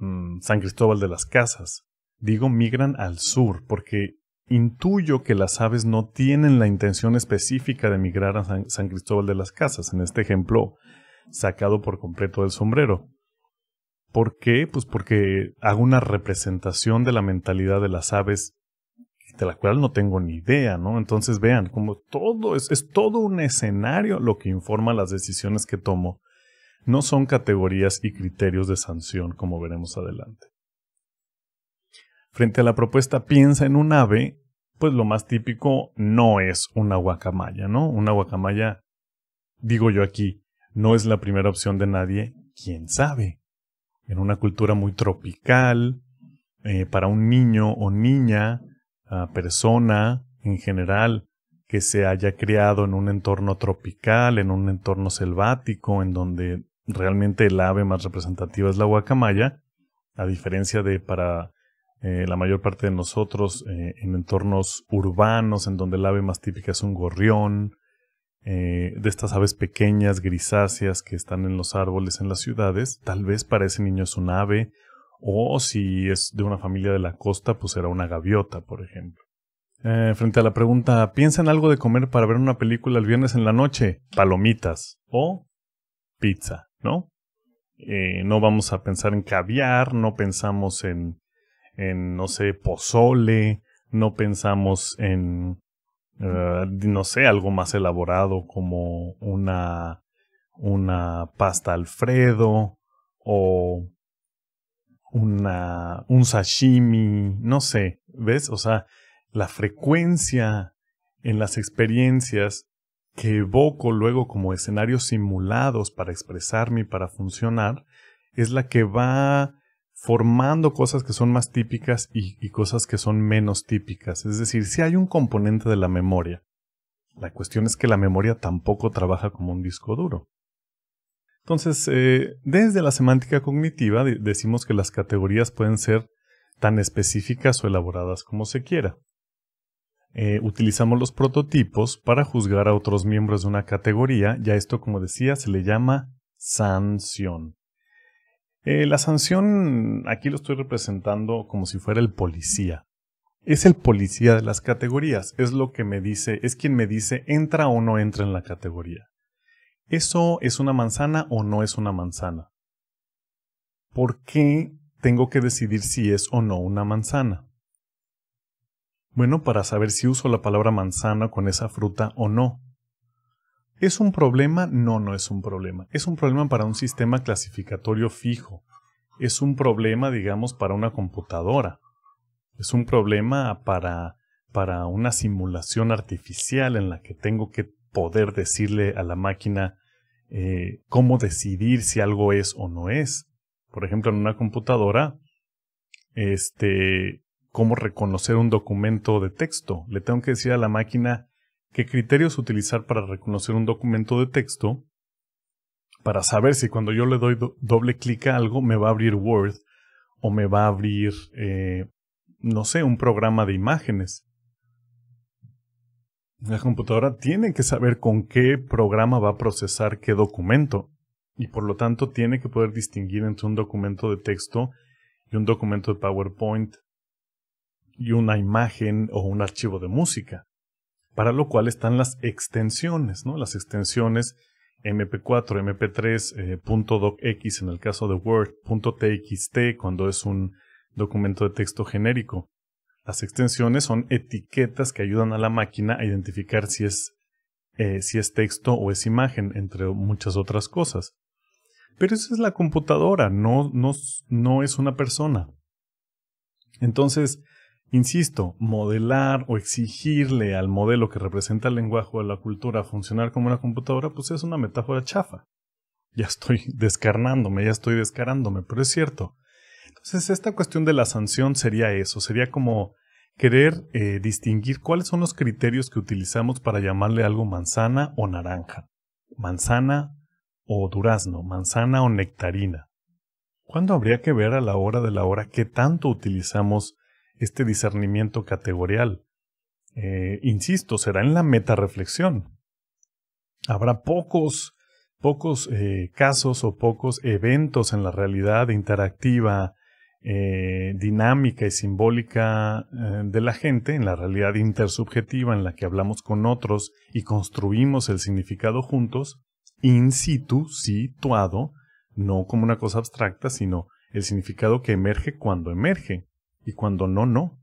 mm, San Cristóbal de las Casas. Digo migran al sur porque intuyo que las aves no tienen la intención específica de migrar a San Cristóbal de las Casas, en este ejemplo sacado por completo del sombrero. ¿Por qué? Pues porque hago una representación de la mentalidad de las aves de la cual no tengo ni idea, ¿no? Entonces vean, como todo es, es todo un escenario lo que informa las decisiones que tomo. No son categorías y criterios de sanción, como veremos adelante. Frente a la propuesta piensa en un ave, pues lo más típico no es una guacamaya, ¿no? Una guacamaya, digo yo aquí, no es la primera opción de nadie, quién sabe en una cultura muy tropical, eh, para un niño o niña, persona en general que se haya criado en un entorno tropical, en un entorno selvático, en donde realmente el ave más representativa es la guacamaya, a diferencia de para eh, la mayor parte de nosotros eh, en entornos urbanos, en donde el ave más típica es un gorrión, eh, de estas aves pequeñas, grisáceas que están en los árboles en las ciudades. Tal vez para ese niño es un ave, o si es de una familia de la costa, pues será una gaviota, por ejemplo. Eh, frente a la pregunta, ¿piensa en algo de comer para ver una película el viernes en la noche? Palomitas o pizza, ¿no? Eh, no vamos a pensar en caviar, no pensamos en, en, no sé, pozole, no pensamos en eh, no sé, algo más elaborado como una, una pasta Alfredo o una, un sashimi, no sé, ¿ves? O sea, la frecuencia en las experiencias que evoco luego como escenarios simulados para expresarme y para funcionar es la que va formando cosas que son más típicas y, cosas que son menos típicas. Es decir, si hay un componente de la memoria. La cuestión es que la memoria tampoco trabaja como un disco duro. Entonces, eh, desde la semántica cognitiva decimos que las categorías pueden ser tan específicas o elaboradas como se quiera. Eh, utilizamos los prototipos para juzgar a otros miembros de una categoría, ya esto como decía se le llama sanción. Eh, la sanción, aquí lo estoy representando como si fuera el policía. Es el policía de las categorías, es lo que me dice, es quien me dice entra o no entra en la categoría. ¿Eso es una manzana o no es una manzana? ¿Por qué tengo que decidir si es o no una manzana? Bueno, para saber si uso la palabra manzana con esa fruta o no. ¿Es un problema? No, no es un problema. Es un problema para un sistema clasificatorio fijo. Es un problema, digamos, para una computadora. Es un problema para, para una simulación artificial en la que tengo que poder decirle a la máquina eh, cómo decidir si algo es o no es. Por ejemplo, en una computadora, este, cómo reconocer un documento de texto. Le tengo que decir a la máquina qué criterios utilizar para reconocer un documento de texto, para saber si cuando yo le doy doble clic a algo me va a abrir Word o me va a abrir, eh, no sé, un programa de imágenes. La computadora tiene que saber con qué programa va a procesar qué documento y por lo tanto tiene que poder distinguir entre un documento de texto y un documento de PowerPoint y una imagen o un archivo de música para lo cual están las extensiones, ¿no? Las extensiones mp4, mp 3 .docx en el caso de Word, .txt cuando es un documento de texto genérico. Las extensiones son etiquetas que ayudan a la máquina a identificar si es, eh, si es texto o es imagen, entre muchas otras cosas. Pero eso es la computadora, no, no es una persona. Entonces, Insisto, modelar o exigirle al modelo que representa el lenguaje o la cultura funcionar como una computadora, pues es una metáfora chafa. Ya estoy descarnándome, ya estoy descarándome, pero es cierto. Entonces, esta cuestión de la sanción sería eso, sería como querer eh, distinguir cuáles son los criterios que utilizamos para llamarle algo manzana o naranja, manzana o durazno, manzana o nectarina. ¿Cuándo habría que ver a la hora de la hora qué tanto utilizamos este discernimiento categorial. Eh, insisto, será en la metareflexión. Habrá pocos, pocos eh, casos o pocos eventos en la realidad interactiva, eh, dinámica y simbólica de la gente, en la realidad intersubjetiva en la que hablamos con otros y construimos el significado juntos, in situ, situado, no como una cosa abstracta, sino el significado que emerge cuando emerge y cuando no, no.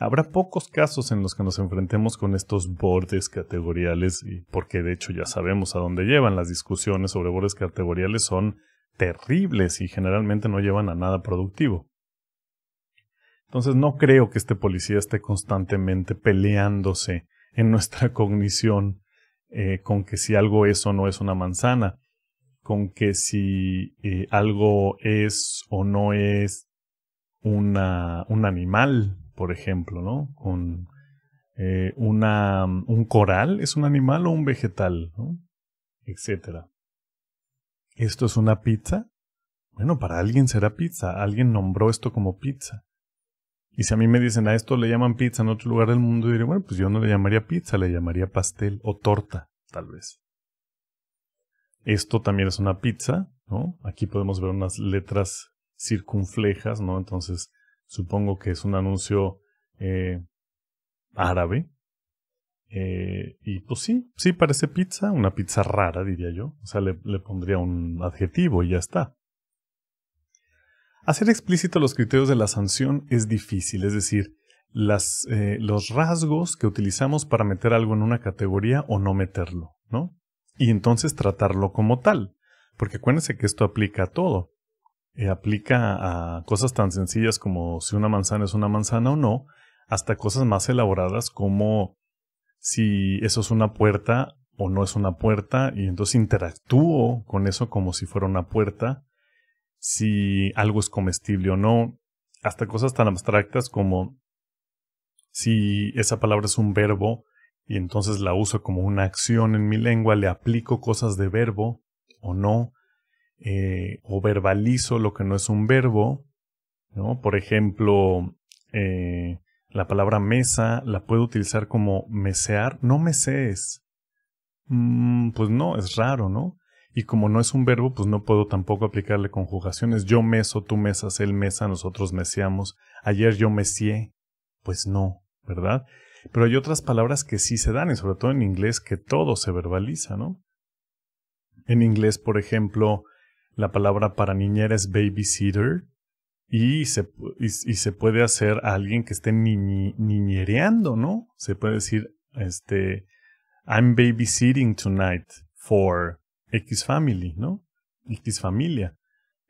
Habrá pocos casos en los que nos enfrentemos con estos bordes categoriales, porque de hecho ya sabemos a dónde llevan las discusiones sobre bordes categoriales son terribles y generalmente no llevan a nada productivo. Entonces no creo que este policía esté constantemente peleándose en nuestra cognición eh, con que si algo es o no es una manzana, con que si eh, algo es o no es un animal, por ejemplo, ¿no? Con eh, un coral, ¿es un animal o un vegetal? ¿no? Etcétera. ¿Esto es una pizza? Bueno, para alguien será pizza, alguien nombró esto como pizza. Y si a mí me dicen a esto le llaman pizza en otro lugar del mundo, diré, bueno, pues yo no le llamaría pizza, le llamaría pastel o torta, tal vez. Esto también es una pizza, ¿no? Aquí podemos ver unas letras circunflejas, ¿no? Entonces, supongo que es un anuncio eh, árabe. Eh, y pues sí, sí parece pizza, una pizza rara, diría yo. O sea, le, pondría un adjetivo y ya está. Hacer explícitos los criterios de la sanción es difícil, es decir, eh, los rasgos que utilizamos para meter algo en una categoría o no meterlo, ¿no? Y entonces tratarlo como tal, porque acuérdense que esto aplica a todo. Eh, aplica a cosas tan sencillas como si una manzana es una manzana o no, hasta cosas más elaboradas como si eso es una puerta o no es una puerta, y entonces interactúo con eso como si fuera una puerta, si algo es comestible o no, hasta cosas tan abstractas como si esa palabra es un verbo y entonces la uso como una acción en mi lengua, le aplico cosas de verbo o no, eh, o verbalizo lo que no es un verbo, ¿no? Por ejemplo, eh, la palabra mesa la puedo utilizar como mesear, no mesees. Mm, pues no, es raro, ¿no? Y como no es un verbo, pues no puedo tampoco aplicarle conjugaciones. Yo meso, tú mesas, él mesa, nosotros meseamos. Ayer yo mesié. Pues no, ¿verdad? Pero hay otras palabras que sí se dan, y sobre todo en inglés, que todo se verbaliza, ¿no? En inglés, por ejemplo, la palabra para niñera es babysitter y se, se puede hacer a alguien que esté niñereando, ¿no? Se puede decir, este, I'm babysitting tonight for X family, ¿no? X familia.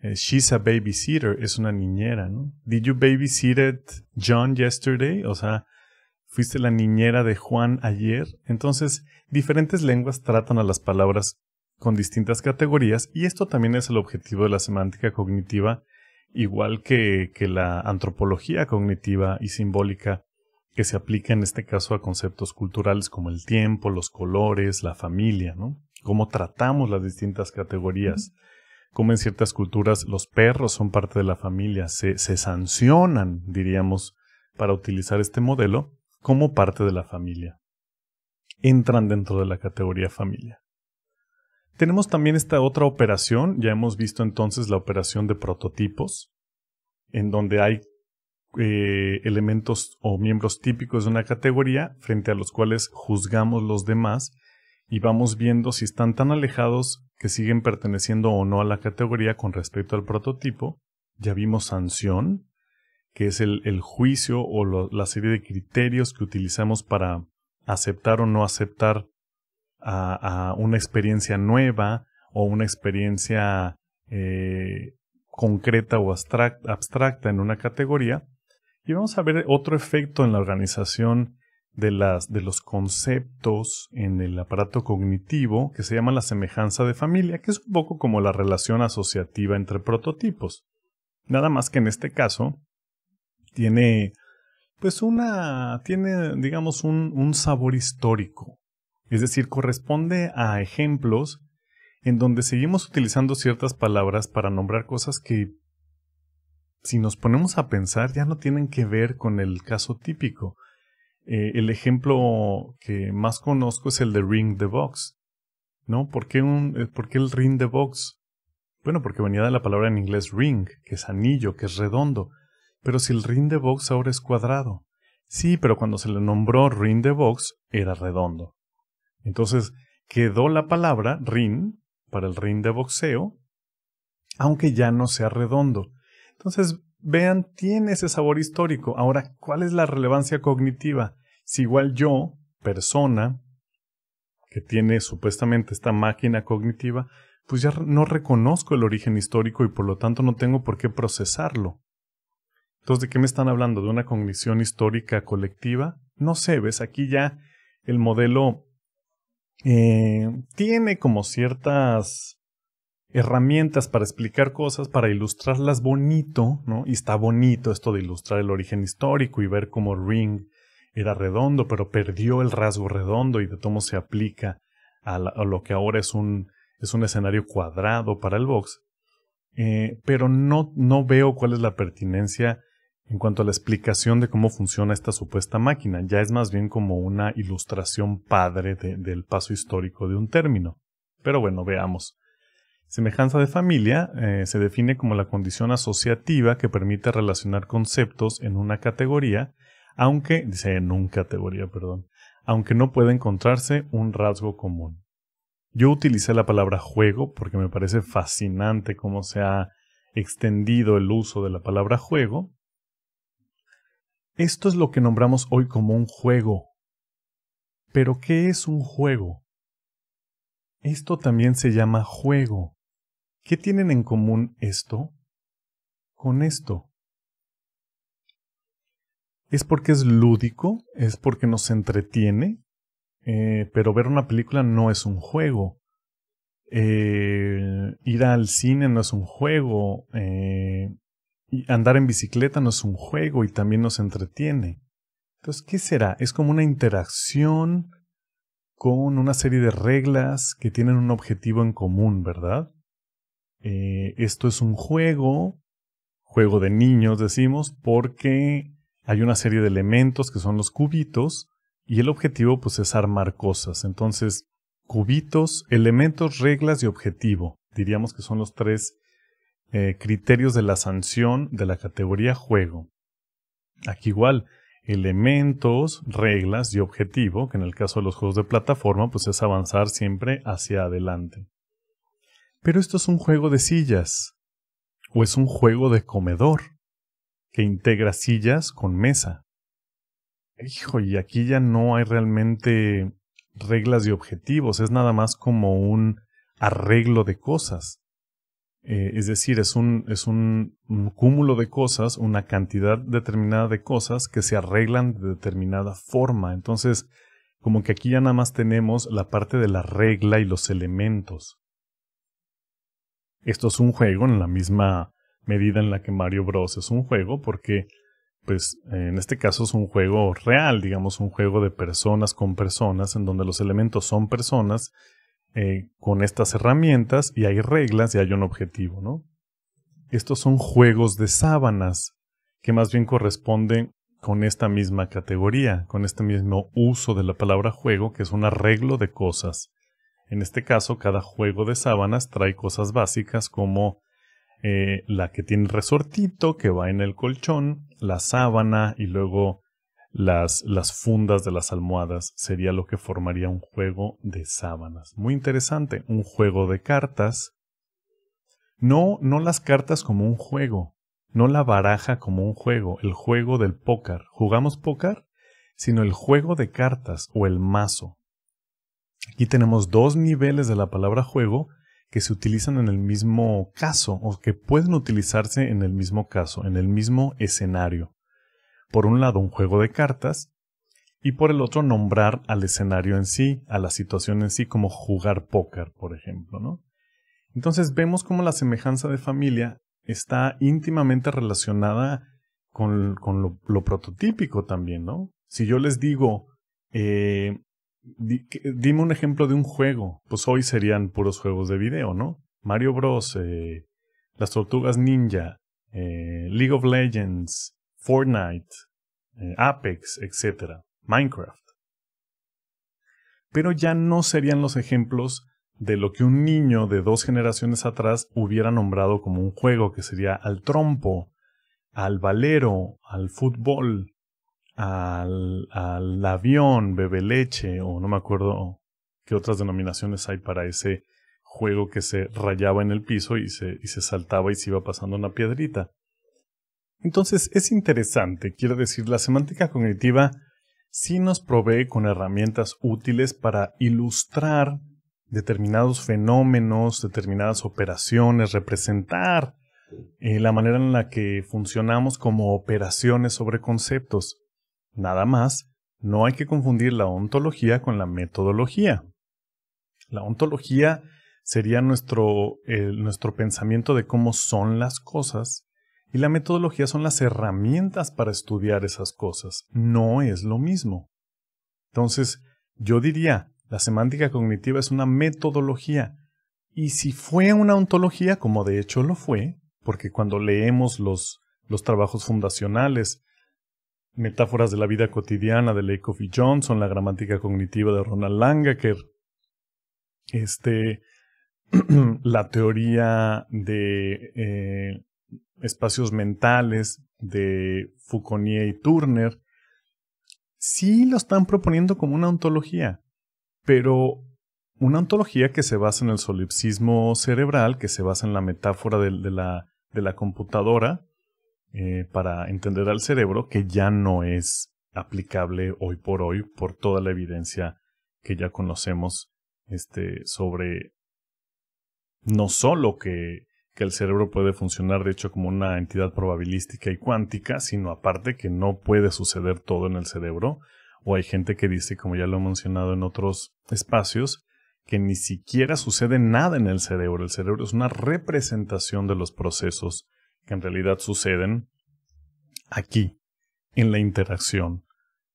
Eh, she's a babysitter, es una niñera, ¿no? Did you babysit John yesterday? O sea, fuiste la niñera de Juan ayer. Entonces, diferentes lenguas tratan a las palabras con distintas categorías y esto también es el objetivo de la semántica cognitiva, igual que, la antropología cognitiva y simbólica que se aplica en este caso a conceptos culturales como el tiempo, los colores, la familia, ¿no? Cómo tratamos las distintas categorías. Como en ciertas culturas los perros son parte de la familia, se sancionan, diríamos, para utilizar este modelo, como parte de la familia. Entran dentro de la categoría familia. Tenemos también esta otra operación, ya hemos visto entonces la operación de prototipos, en donde hay eh, elementos o miembros típicos de una categoría frente a los cuales juzgamos los demás y vamos viendo si están tan alejados que siguen perteneciendo o no a la categoría con respecto al prototipo. Ya vimos sanción, que es el, juicio o la serie de criterios que utilizamos para aceptar o no aceptar a, una experiencia nueva o una experiencia eh, concreta o abstracta, en una categoría. Y vamos a ver otro efecto en la organización de, los conceptos en el aparato cognitivo que se llama la semejanza de familia, que es un poco como la relación asociativa entre prototipos. Nada más que en este caso tiene, pues una, tiene, digamos, un sabor histórico. Es decir, corresponde a ejemplos en donde seguimos utilizando ciertas palabras para nombrar cosas que, si nos ponemos a pensar, ya no tienen que ver con el caso típico. Eh, el ejemplo que más conozco es el de ring the box. ¿No? Porque un, eh, ¿Por qué el ring the box? Bueno, porque venía de la palabra en inglés ring, que es anillo, que es redondo. Pero si el ring the box ahora es cuadrado. Sí, pero cuando se le nombró ring the box era redondo. Entonces quedó la palabra rin, para el ring de boxeo, aunque ya no sea redondo. Entonces, vean, tiene ese sabor histórico. Ahora, ¿cuál es la relevancia cognitiva? Si igual yo, persona, que tiene supuestamente esta máquina cognitiva, pues ya no reconozco el origen histórico y por lo tanto no tengo por qué procesarlo. Entonces, ¿de qué me están hablando? ¿De una cognición histórica colectiva? No sé, ves, aquí ya el modelo eh, tiene como ciertas herramientas para explicar cosas, para ilustrarlas bonito, ¿no? Y está bonito esto de ilustrar el origen histórico y ver cómo Ring era redondo, pero perdió el rasgo redondo y de cómo se aplica a, lo que ahora es un, es un escenario cuadrado para el box. Eh, pero no, no veo cuál es la pertinencia en cuanto a la explicación de cómo funciona esta supuesta máquina. Ya es más bien como una ilustración padre del paso histórico de un término. Pero bueno, veamos. Semejanza de familia eh, se define como la condición asociativa que permite relacionar conceptos en una categoría, aunque, dice en una categoría, perdón, aunque no pueda encontrarse un rasgo común. Yo utilicé la palabra juego porque me parece fascinante cómo se ha extendido el uso de la palabra juego, esto es lo que nombramos hoy como un juego. Pero ¿qué es un juego? Esto también se llama juego. ¿Qué tienen en común esto con esto? ¿Es porque es lúdico? ¿Es porque nos entretiene? Eh, pero ver una película no es un juego. Eh, ir al cine no es un juego. Eh, y andar en bicicleta no es un juego y también nos entretiene. Entonces, ¿qué será? Es como una interacción con una serie de reglas que tienen un objetivo en común, ¿verdad? Eh, esto es un juego, juego de niños decimos, porque hay una serie de elementos que son los cubitos y el objetivo pues es armar cosas. Entonces, cubitos, elementos, reglas y objetivo. Diríamos que son los tres eh, criterios de la sanción de la categoría juego. Aquí igual, elementos, reglas y objetivo, que en el caso de los juegos de plataforma, pues es avanzar siempre hacia adelante. Pero esto es un juego de sillas, o es un juego de comedor, que integra sillas con mesa. Hijo, y aquí ya no hay realmente reglas y objetivos, es nada más como un arreglo de cosas. Eh, es decir, es, un, es cúmulo de cosas, una cantidad determinada de cosas que se arreglan de determinada forma. Entonces, como que aquí ya nada más tenemos la parte de la regla y los elementos. Esto es un juego en la misma medida en la que Mario Bros. es un juego, porque, pues, en este caso es un juego real, digamos, un juego de personas con personas, en donde los elementos son personas eh, con estas herramientas y hay reglas y hay un objetivo, ¿no? Estos son juegos de sábanas, que más bien corresponden con esta misma categoría, con este mismo uso de la palabra juego, que es un arreglo de cosas. En este caso, cada juego de sábanas trae cosas básicas como eh, la que tiene resortito, que va en el colchón, la sábana y luego las, fundas de las almohadas sería lo que formaría un juego de sábanas. Muy interesante, un juego de cartas. No, no las cartas como un juego, no la baraja como un juego, el juego del póker. ¿Jugamos póker? Sino el juego de cartas o el mazo. Aquí tenemos dos niveles de la palabra juego que se utilizan en el mismo caso o que pueden utilizarse en el mismo caso, en el mismo escenario por un lado un juego de cartas y por el otro nombrar al escenario en sí, a la situación en sí, como jugar póker, por ejemplo, ¿no? Entonces vemos cómo la semejanza de familia está íntimamente relacionada con, lo, prototípico también, ¿no? Si yo les digo, eh, dime un ejemplo de un juego, pues hoy serían puros juegos de video, ¿no? Mario Bros, eh, las tortugas ninja, eh, League of Legends, Fortnite, eh, Apex, etc. Minecraft. Pero ya no serían los ejemplos de lo que un niño de dos generaciones atrás hubiera nombrado como un juego, que sería al trompo, al valero, al fútbol, al, al avión, bebe leche, o no me acuerdo qué otras denominaciones hay para ese juego que se rayaba en el piso y y se saltaba y se iba pasando una piedrita. Entonces es interesante, quiero decir, la semántica cognitiva sí nos provee con herramientas útiles para ilustrar determinados fenómenos, determinadas operaciones, representar eh, la manera en la que funcionamos como operaciones sobre conceptos. Nada más, no hay que confundir la ontología con la metodología. La ontología sería nuestro, eh, nuestro pensamiento de cómo son las cosas y la metodología son las herramientas para estudiar esas cosas. No es lo mismo. Entonces, yo diría, la semántica cognitiva es una metodología. Y si fue una ontología, como de hecho lo fue, porque cuando leemos los, trabajos fundacionales, metáforas de la vida cotidiana de Lakoff y Johnson, la gramática cognitiva de Ronald Langacker, este, la teoría de eh, espacios mentales de Foucault y Turner, sí lo están proponiendo como una ontología, pero una ontología que se basa en el solipsismo cerebral, que se basa en la metáfora de, la, computadora eh, para entender al cerebro, que ya no es aplicable hoy por hoy por toda la evidencia que ya conocemos este, sobre no solo que que el cerebro puede funcionar de hecho como una entidad probabilística y cuántica, sino aparte que no puede suceder todo en el cerebro, o hay gente que dice, como ya lo he mencionado en otros espacios, que ni siquiera sucede nada en el cerebro, el cerebro es una representación de los procesos que en realidad suceden aquí, en la interacción,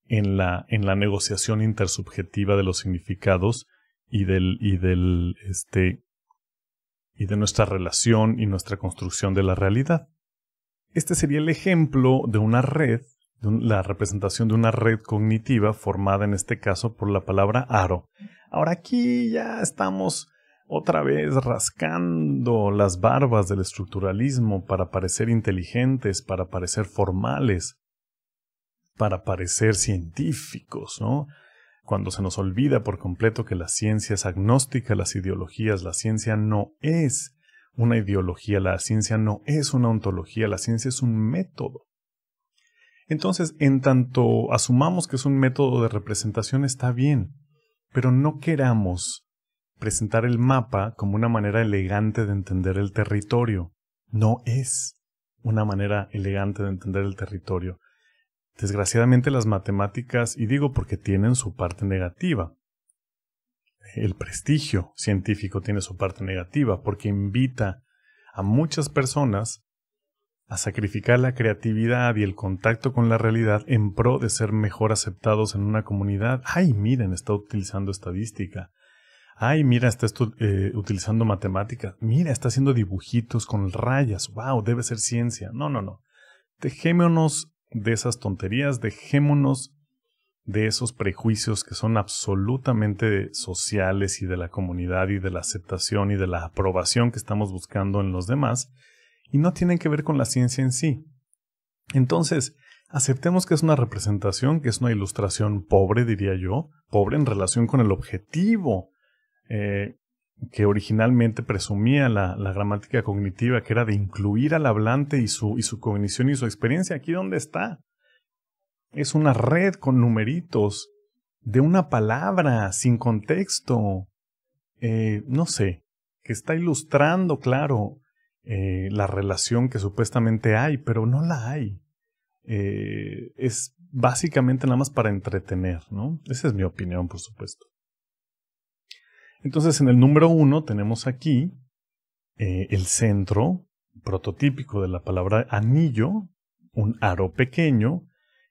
en la, en la negociación intersubjetiva de los significados y del, y del este, y de nuestra relación y nuestra construcción de la realidad. Este sería el ejemplo de una red, la representación de una red cognitiva formada en este caso por la palabra aro. Ahora aquí ya estamos otra vez rascando las barbas del estructuralismo para parecer inteligentes, para parecer formales, para parecer científicos, ¿no? cuando se nos olvida por completo que la ciencia es agnóstica las ideologías, la ciencia no es una ideología, la ciencia no es una ontología, la ciencia es un método. Entonces, en tanto asumamos que es un método de representación, está bien, pero no queramos presentar el mapa como una manera elegante de entender el territorio. No es una manera elegante de entender el territorio. Desgraciadamente las matemáticas, y digo porque tienen su parte negativa, el prestigio científico tiene su parte negativa porque invita a muchas personas a sacrificar la creatividad y el contacto con la realidad en pro de ser mejor aceptados en una comunidad. Ay, miren, está utilizando estadística. Ay, mira, está eh, utilizando matemáticas. Mira, está haciendo dibujitos con rayas. Wow, debe ser ciencia. No, no, no. Dejémonos de esas tonterías, dejémonos de esos prejuicios que son absolutamente sociales y de la comunidad y de la aceptación y de la aprobación que estamos buscando en los demás y no tienen que ver con la ciencia en sí. Entonces, aceptemos que es una representación, que es una ilustración pobre, diría yo, pobre en relación con el objetivo eh, que originalmente presumía la, gramática cognitiva, que era de incluir al hablante y su, y su cognición y su experiencia. ¿Aquí dónde está? Es una red con numeritos de una palabra sin contexto. Eh, no sé, que está ilustrando, claro, eh, la relación que supuestamente hay, pero no la hay. Eh, es básicamente nada más para entretener, ¿no? Esa es mi opinión, por supuesto. Entonces, en el número uno tenemos aquí eh, el centro prototípico de la palabra anillo, un aro pequeño,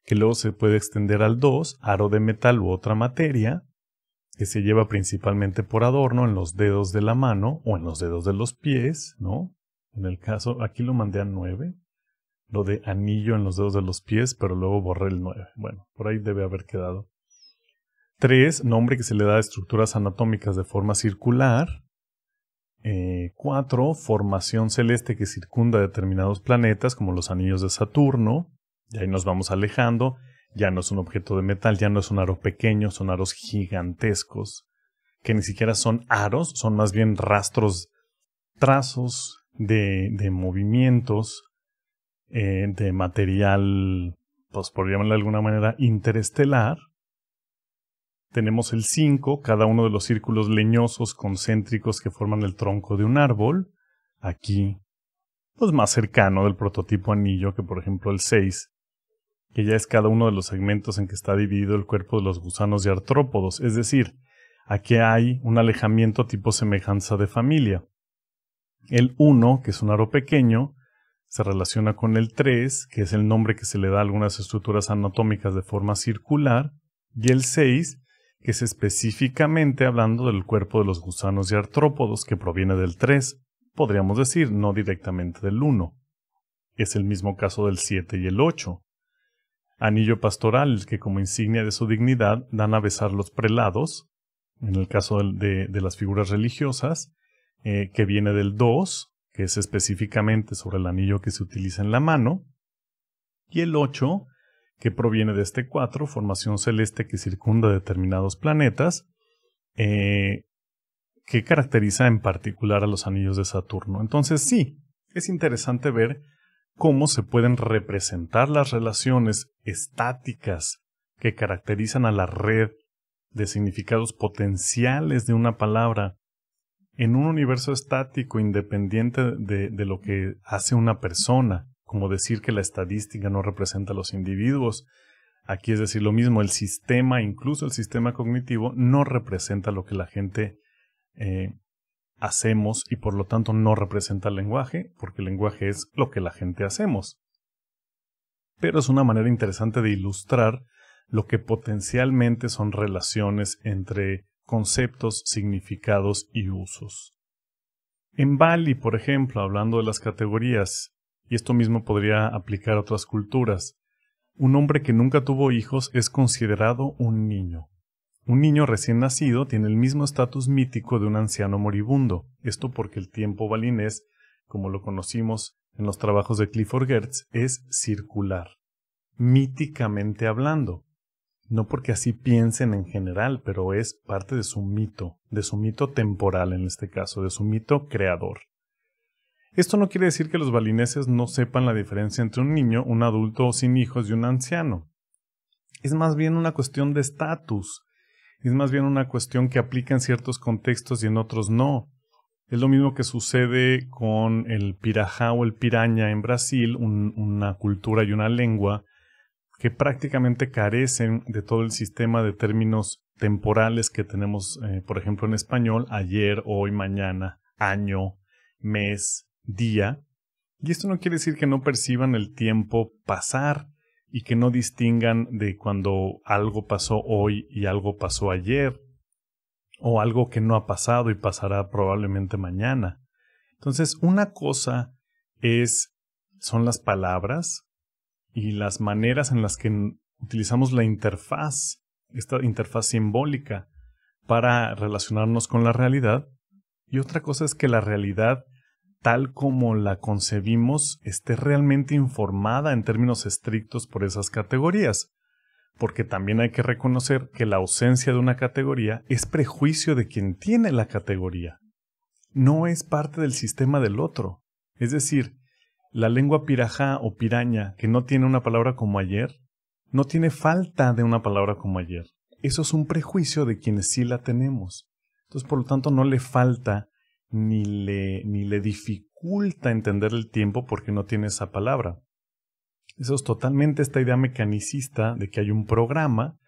que luego se puede extender al 2, aro de metal u otra materia, que se lleva principalmente por adorno en los dedos de la mano o en los dedos de los pies, ¿no? En el caso, aquí lo mandé a 9, lo de anillo en los dedos de los pies, pero luego borré el 9. Bueno, por ahí debe haber quedado. 3. Nombre que se le da a estructuras anatómicas de forma circular. 4. Eh, formación celeste que circunda determinados planetas, como los anillos de Saturno. Y ahí nos vamos alejando. Ya no es un objeto de metal, ya no es un aro pequeño, son aros gigantescos. Que ni siquiera son aros, son más bien rastros, trazos de, de movimientos eh, de material, pues por llamarlo de alguna manera, interestelar. Tenemos el 5, cada uno de los círculos leñosos concéntricos que forman el tronco de un árbol. Aquí, pues más cercano del prototipo anillo que por ejemplo el 6, que ya es cada uno de los segmentos en que está dividido el cuerpo de los gusanos y artrópodos, es decir, aquí hay un alejamiento tipo semejanza de familia. El 1, que es un aro pequeño, se relaciona con el 3, que es el nombre que se le da a algunas estructuras anatómicas de forma circular, y el 6, que es específicamente hablando del cuerpo de los gusanos y artrópodos que proviene del 3, podríamos decir, no directamente del 1. Es el mismo caso del 7 y el 8. Anillo pastoral que como insignia de su dignidad dan a besar los prelados, en el caso de, las figuras religiosas, eh, que viene del 2, que es específicamente sobre el anillo que se utiliza en la mano, y el 8, que proviene de este 4, formación celeste que circunda determinados planetas, eh, que caracteriza en particular a los anillos de Saturno. Entonces sí, es interesante ver cómo se pueden representar las relaciones estáticas que caracterizan a la red de significados potenciales de una palabra en un universo estático independiente de lo que hace una persona como decir que la estadística no representa a los individuos. Aquí es decir lo mismo, el sistema, incluso el sistema cognitivo, no representa lo que la gente eh, hacemos y por lo tanto no representa el lenguaje, porque el lenguaje es lo que la gente hacemos. Pero es una manera interesante de ilustrar lo que potencialmente son relaciones entre conceptos, significados y usos. En Bali, por ejemplo, hablando de las categorías y esto mismo podría aplicar a otras culturas. Un hombre que nunca tuvo hijos es considerado un niño. Un niño recién nacido tiene el mismo estatus mítico de un anciano moribundo, esto porque el tiempo balinés, como lo conocimos en los trabajos de Clifford Gertz, es circular, míticamente hablando. No porque así piensen en general, pero es parte de su mito, de su mito temporal en este caso, de su mito creador. Esto no quiere decir que los balineses no sepan la diferencia entre un niño, un adulto sin hijos y un anciano. Es más bien una cuestión de estatus. Es más bien una cuestión que aplica en ciertos contextos y en otros no. Es lo mismo que sucede con el pirajá o el piraña en Brasil, una cultura y una lengua que prácticamente carecen de todo el sistema de términos temporales que tenemos, eh, por ejemplo, en español, ayer, hoy, mañana, año, mes, día, y esto no quiere decir que no perciban el tiempo pasar y que no distingan de cuando algo pasó hoy y algo pasó ayer, o algo que no ha pasado y pasará probablemente mañana. Entonces, una cosa es son las palabras y las maneras en las que utilizamos la interfaz, esta interfaz simbólica para relacionarnos con la realidad, y otra cosa es que la realidad tal como la concebimos esté realmente informada en términos estrictos por esas categorías, porque también hay que reconocer que la ausencia de una categoría es prejuicio de quien tiene la categoría, no es parte del sistema del otro. Es decir, la lengua pirajá o piraña, que no tiene una palabra como ayer, no tiene falta de una palabra como ayer. Eso es un prejuicio de quienes sí la tenemos. Entonces, por lo tanto, no le falta ni le, dificulta entender el tiempo porque no tiene esa palabra. Eso es totalmente esta idea mecanicista de que hay un programa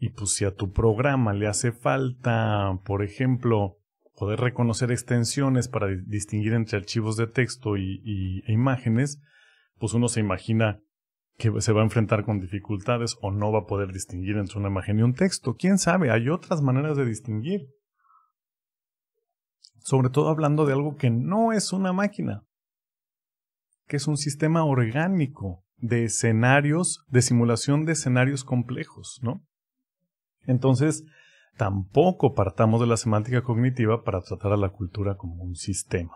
y pues si a tu programa le hace falta, por ejemplo, poder reconocer extensiones para distinguir entre archivos de texto y, e imágenes, pues uno se imagina que se va a enfrentar con dificultades o no va a poder distinguir entre una imagen y un texto. ¿Quién sabe? Hay otras maneras de distinguir sobre todo hablando de algo que no es una máquina, que es un sistema orgánico de escenarios, de simulación de escenarios complejos, ¿no? Entonces, tampoco partamos de la semántica cognitiva para tratar a la cultura como un sistema.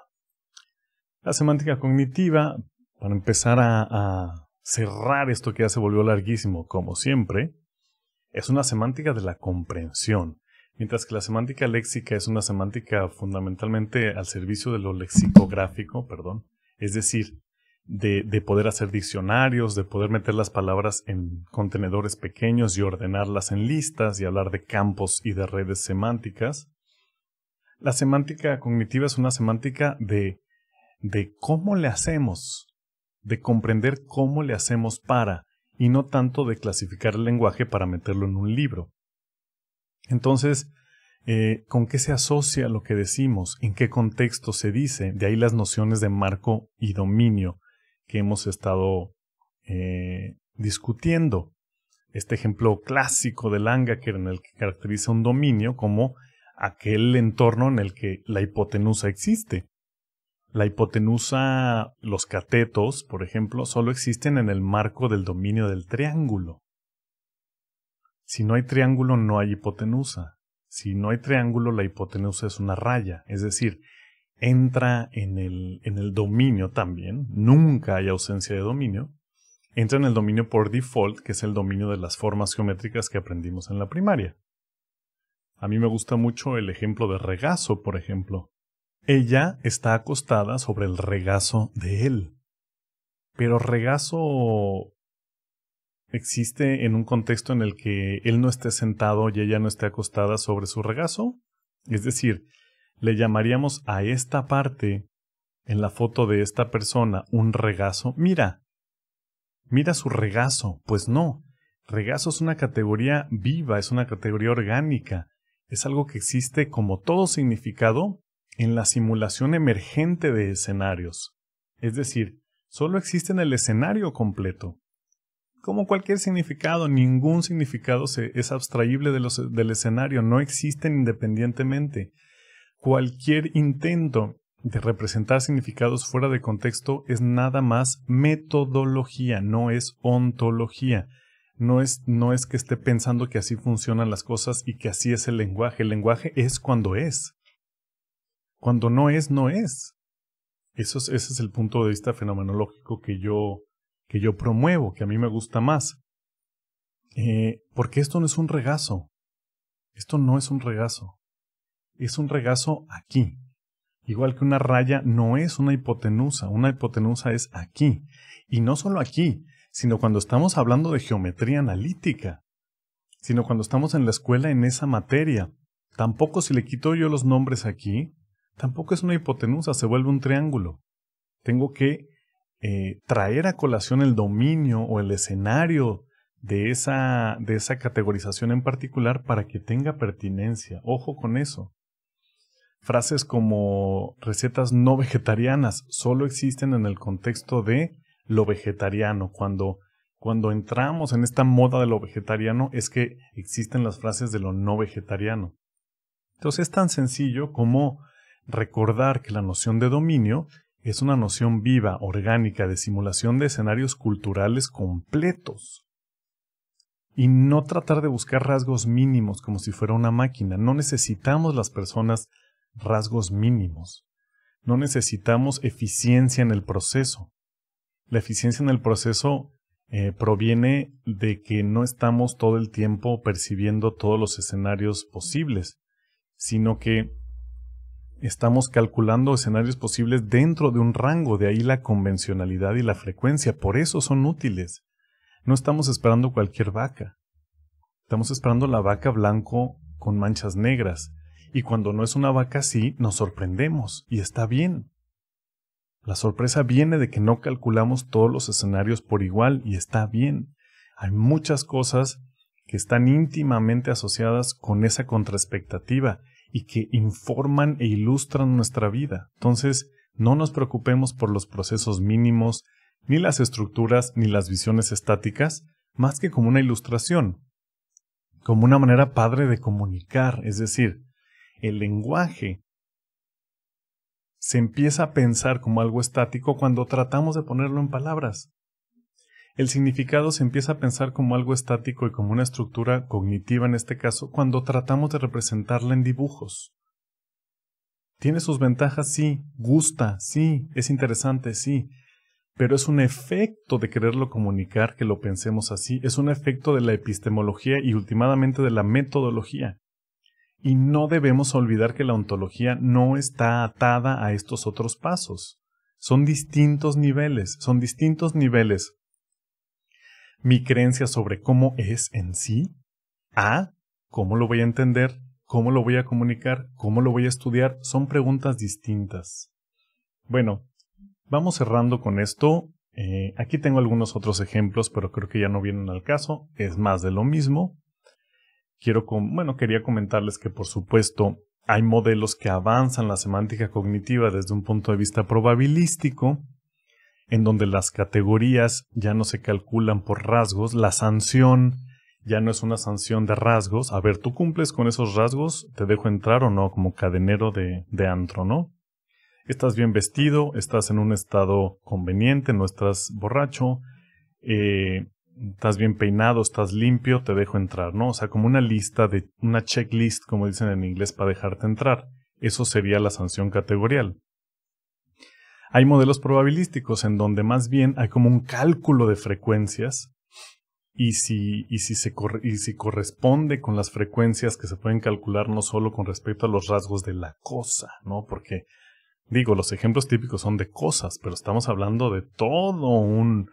La semántica cognitiva, para empezar a, a cerrar esto que ya se volvió larguísimo, como siempre, es una semántica de la comprensión. Mientras que la semántica léxica es una semántica fundamentalmente al servicio de lo lexicográfico, perdón, es decir, de, poder hacer diccionarios, de poder meter las palabras en contenedores pequeños y ordenarlas en listas y hablar de campos y de redes semánticas. La semántica cognitiva es una semántica de, de cómo le hacemos, de comprender cómo le hacemos para, y no tanto de clasificar el lenguaje para meterlo en un libro. Entonces, eh, ¿con qué se asocia lo que decimos? ¿En qué contexto se dice? De ahí las nociones de marco y dominio que hemos estado eh, discutiendo. Este ejemplo clásico de Langaker en el que caracteriza un dominio como aquel entorno en el que la hipotenusa existe. La hipotenusa, los catetos, por ejemplo, solo existen en el marco del dominio del triángulo. Si no hay triángulo, no hay hipotenusa. Si no hay triángulo, la hipotenusa es una raya. Es decir, entra en el, en el dominio también. Nunca hay ausencia de dominio. Entra en el dominio por default, que es el dominio de las formas geométricas que aprendimos en la primaria. A mí me gusta mucho el ejemplo de regazo, por ejemplo. Ella está acostada sobre el regazo de él. Pero regazo existe en un contexto en el que él no esté sentado y ella no esté acostada sobre su regazo. Es decir, le llamaríamos a esta parte en la foto de esta persona un regazo. Mira, mira su regazo. Pues no, regazo es una categoría viva, es una categoría orgánica, es algo que existe como todo significado en la simulación emergente de escenarios. Es decir, solo existe en el escenario completo como cualquier significado, ningún significado se, es abstraíble de los, del escenario, no existen independientemente. Cualquier intento de representar significados fuera de contexto es nada más metodología, no es ontología. No es, no es que esté pensando que así funcionan las cosas y que así es el lenguaje. El lenguaje es cuando es. Cuando no es, no es. Eso es ese es el punto de vista fenomenológico que yo que yo promuevo, que a mí me gusta más. Eh, porque esto no es un regazo. Esto no es un regazo. Es un regazo aquí. Igual que una raya no es una hipotenusa. Una hipotenusa es aquí. Y no solo aquí, sino cuando estamos hablando de geometría analítica. Sino cuando estamos en la escuela en esa materia. Tampoco si le quito yo los nombres aquí, tampoco es una hipotenusa, se vuelve un triángulo. Tengo que eh, traer a colación el dominio o el escenario de esa, de esa categorización en particular para que tenga pertinencia. Ojo con eso. Frases como recetas no vegetarianas solo existen en el contexto de lo vegetariano. Cuando, cuando entramos en esta moda de lo vegetariano es que existen las frases de lo no vegetariano. Entonces es tan sencillo como recordar que la noción de dominio es una noción viva, orgánica, de simulación de escenarios culturales completos. Y no tratar de buscar rasgos mínimos como si fuera una máquina. No necesitamos las personas rasgos mínimos. No necesitamos eficiencia en el proceso. La eficiencia en el proceso eh, proviene de que no estamos todo el tiempo percibiendo todos los escenarios posibles, sino que estamos calculando escenarios posibles dentro de un rango, de ahí la convencionalidad y la frecuencia, por eso son útiles. No estamos esperando cualquier vaca. Estamos esperando la vaca blanco con manchas negras. Y cuando no es una vaca así, nos sorprendemos, y está bien. La sorpresa viene de que no calculamos todos los escenarios por igual, y está bien. Hay muchas cosas que están íntimamente asociadas con esa contraexpectativa, y que informan e ilustran nuestra vida. Entonces, no nos preocupemos por los procesos mínimos, ni las estructuras, ni las visiones estáticas, más que como una ilustración, como una manera padre de comunicar, es decir, el lenguaje se empieza a pensar como algo estático cuando tratamos de ponerlo en palabras el significado se empieza a pensar como algo estático y como una estructura cognitiva en este caso cuando tratamos de representarla en dibujos. Tiene sus ventajas, sí, gusta, sí, es interesante, sí, pero es un efecto de quererlo comunicar que lo pensemos así, es un efecto de la epistemología y últimamente de la metodología. Y no debemos olvidar que la ontología no está atada a estos otros pasos. Son distintos niveles, son distintos niveles mi creencia sobre cómo es en sí, a cómo lo voy a entender, cómo lo voy a comunicar, cómo lo voy a estudiar, son preguntas distintas. Bueno, vamos cerrando con esto. Eh, aquí tengo algunos otros ejemplos, pero creo que ya no vienen al caso. Es más de lo mismo. Quiero, bueno, quería comentarles que por supuesto hay modelos que avanzan la semántica cognitiva desde un punto de vista probabilístico, en donde las categorías ya no se calculan por rasgos, la sanción ya no es una sanción de rasgos, a ver, tú cumples con esos rasgos, te dejo entrar o no, como cadenero de, de antro, ¿no? Estás bien vestido, estás en un estado conveniente, no estás borracho, eh, estás bien peinado, estás limpio, te dejo entrar, ¿no? O sea, como una lista de una checklist, como dicen en inglés, para dejarte entrar. Eso sería la sanción categorial. Hay modelos probabilísticos en donde más bien hay como un cálculo de frecuencias y si, y si, se y si corresponde con las frecuencias que se pueden calcular no solo con respecto a los rasgos de la cosa, ¿no? Porque, digo, los ejemplos típicos son de cosas, pero estamos hablando de todo un,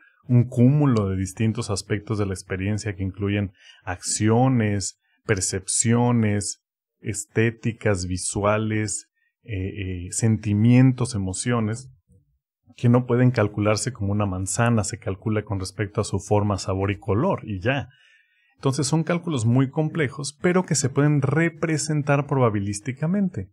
cúmulo de distintos aspectos de la experiencia que incluyen acciones, percepciones, estéticas, visuales, eh, eh, sentimientos, emociones, que no pueden calcularse como una manzana, se calcula con respecto a su forma, sabor y color, y ya. Entonces son cálculos muy complejos, pero que se pueden representar probabilísticamente,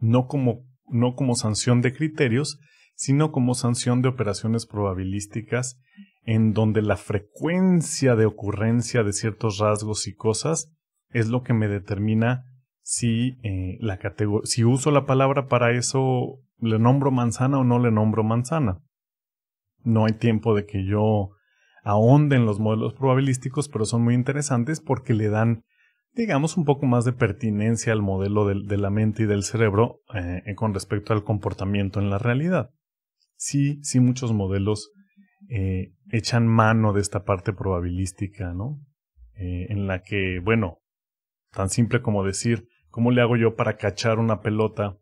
no como, no como sanción de criterios, sino como sanción de operaciones probabilísticas en donde la frecuencia de ocurrencia de ciertos rasgos y cosas es lo que me determina si, eh, la si uso la palabra para eso le nombro manzana o no le nombro manzana. No hay tiempo de que yo ahonde en los modelos probabilísticos, pero son muy interesantes porque le dan, digamos, un poco más de pertinencia al modelo de, la mente y del cerebro eh, eh, con respecto al comportamiento en la realidad. Sí, sí, muchos modelos eh, echan mano de esta parte probabilística, ¿no? en la que, bueno, tan simple como decir, ¿cómo le hago yo para cachar una pelota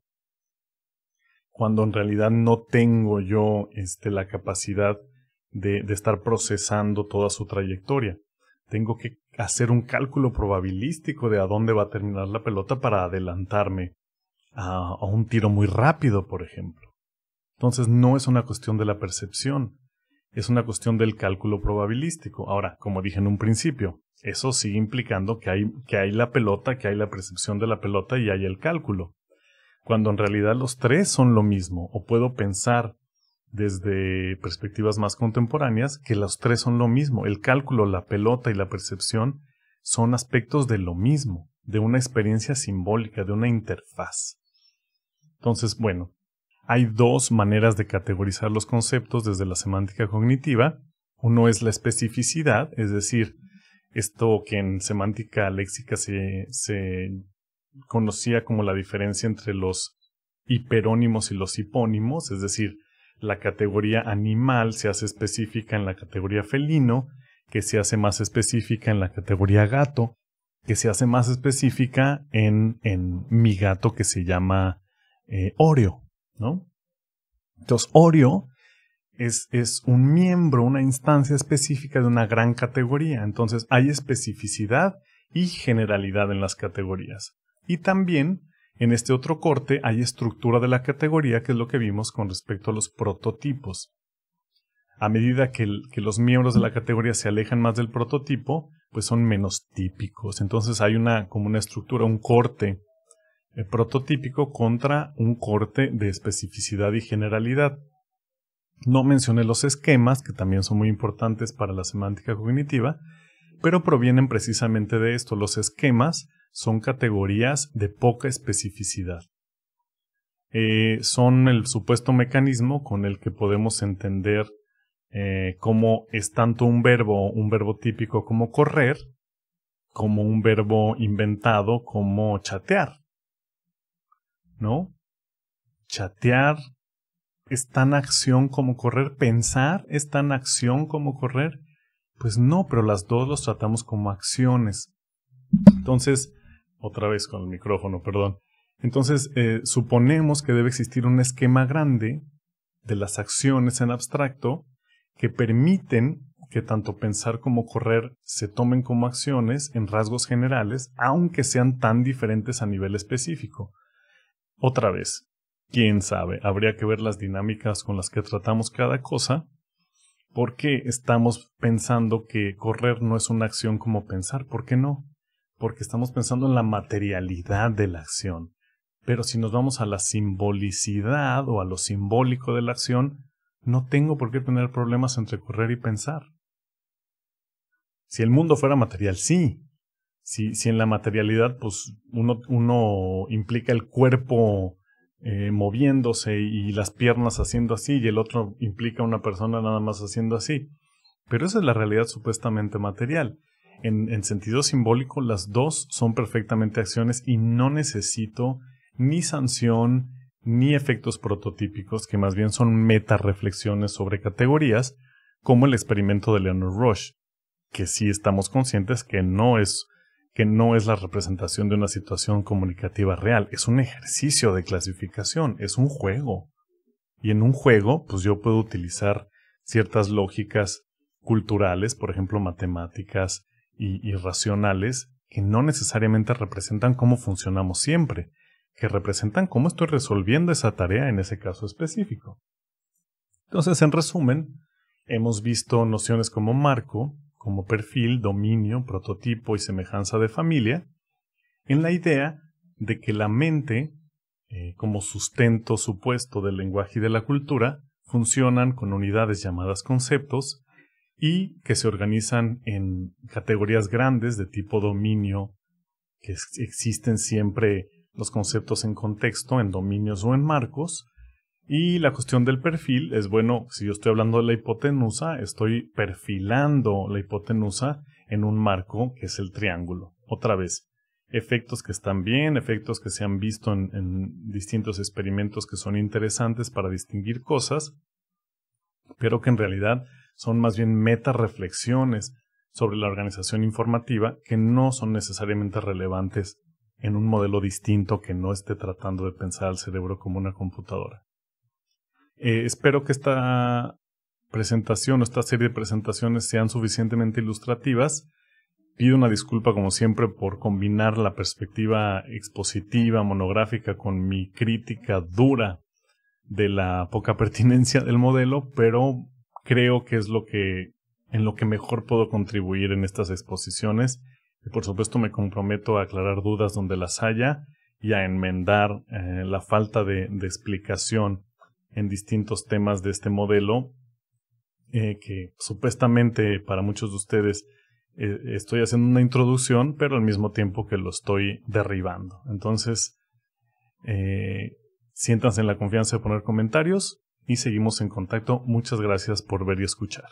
cuando en realidad no tengo yo este, la capacidad de, estar procesando toda su trayectoria. Tengo que hacer un cálculo probabilístico de a dónde va a terminar la pelota para adelantarme a, un tiro muy rápido, por ejemplo. Entonces no es una cuestión de la percepción, es una cuestión del cálculo probabilístico. Ahora, como dije en un principio, eso sigue implicando que hay, que hay la pelota, que hay la percepción de la pelota y hay el cálculo cuando en realidad los tres son lo mismo, o puedo pensar desde perspectivas más contemporáneas que los tres son lo mismo, el cálculo, la pelota y la percepción son aspectos de lo mismo, de una experiencia simbólica, de una interfaz. Entonces, bueno, hay dos maneras de categorizar los conceptos desde la semántica cognitiva. Uno es la especificidad, es decir, esto que en semántica léxica se, se conocía como la diferencia entre los hiperónimos y los hipónimos, es decir, la categoría animal se hace específica en la categoría felino, que se hace más específica en la categoría gato, que se hace más específica en, en mi gato que se llama eh, Oreo, ¿no? Entonces, Oreo es, es un miembro, una instancia específica de una gran categoría, entonces hay especificidad y generalidad en las categorías. Y también en este otro corte hay estructura de la categoría, que es lo que vimos con respecto a los prototipos. A medida que, los miembros de la categoría se alejan más del prototipo, pues son menos típicos. Entonces hay una, como una estructura, un corte eh, prototípico contra un corte de especificidad y generalidad. No mencioné los esquemas, que también son muy importantes para la semántica cognitiva, pero provienen precisamente de esto. Los esquemas son categorías de poca especificidad. Eh, son el supuesto mecanismo con el que podemos entender eh, cómo es tanto un verbo, un verbo típico como correr, como un verbo inventado como chatear. ¿No? Chatear es tan acción como correr, pensar es tan acción como correr, pues no, pero las dos los tratamos como acciones. Entonces, otra vez con el micrófono, perdón. Entonces, eh, suponemos que debe existir un esquema grande de las acciones en abstracto que permiten que tanto pensar como correr se tomen como acciones en rasgos generales, aunque sean tan diferentes a nivel específico. Otra vez, quién sabe, habría que ver las dinámicas con las que tratamos cada cosa ¿Por qué estamos pensando que correr no es una acción como pensar. ¿Por qué no? Porque estamos pensando en la materialidad de la acción. Pero si nos vamos a la simbolicidad o a lo simbólico de la acción, no tengo por qué tener problemas entre correr y pensar. Si el mundo fuera material, sí. Si, si en la materialidad, pues uno, uno implica el cuerpo eh, moviéndose y las piernas haciendo así y el otro implica una persona nada más haciendo así. Pero esa es la realidad supuestamente material. En, sentido simbólico, las dos son perfectamente acciones y no necesito ni sanción ni efectos prototípicos, que más bien son meta reflexiones sobre categorías, como el experimento de Leonard Roche, que sí estamos conscientes que no es que no es la representación de una situación comunicativa real, es un ejercicio de clasificación, es un juego. Y en un juego, pues yo puedo utilizar ciertas lógicas culturales, por ejemplo, matemáticas y, irracionales racionales, que no necesariamente representan cómo funcionamos siempre, que representan cómo estoy resolviendo esa tarea en ese caso específico. Entonces, en resumen, hemos visto nociones como marco, como perfil, dominio, prototipo y semejanza de familia, en la idea de que la mente, eh, como sustento supuesto del lenguaje y de la cultura, funcionan con unidades llamadas conceptos y que se organizan en categorías grandes de tipo dominio, que existen siempre los conceptos en contexto, en dominios o en marcos, y la cuestión del perfil es, bueno, si yo estoy hablando de la hipotenusa, estoy perfilando la hipotenusa en un marco que es el triángulo. Otra vez, efectos que están bien, efectos que se han visto en, distintos experimentos que son interesantes para distinguir cosas, pero que en realidad son más bien reflexiones sobre la organización informativa que no son necesariamente relevantes en un modelo distinto que no esté tratando de pensar al cerebro como una computadora. Eh, espero que esta presentación o esta serie de presentaciones sean suficientemente ilustrativas. Pido una disculpa, como siempre, por combinar la perspectiva expositiva, monográfica, con mi crítica dura de la poca pertinencia del modelo, pero creo que es lo que en lo que mejor puedo contribuir en estas exposiciones. Y por supuesto me comprometo a aclarar dudas donde las haya y a enmendar eh, la falta de explicación en distintos temas de este modelo, eh, que supuestamente para muchos de ustedes eh, estoy haciendo una introducción, pero al mismo tiempo que lo estoy derribando. Entonces, eh, siéntanse en la confianza de poner comentarios y seguimos en contacto. Muchas gracias por ver y escuchar.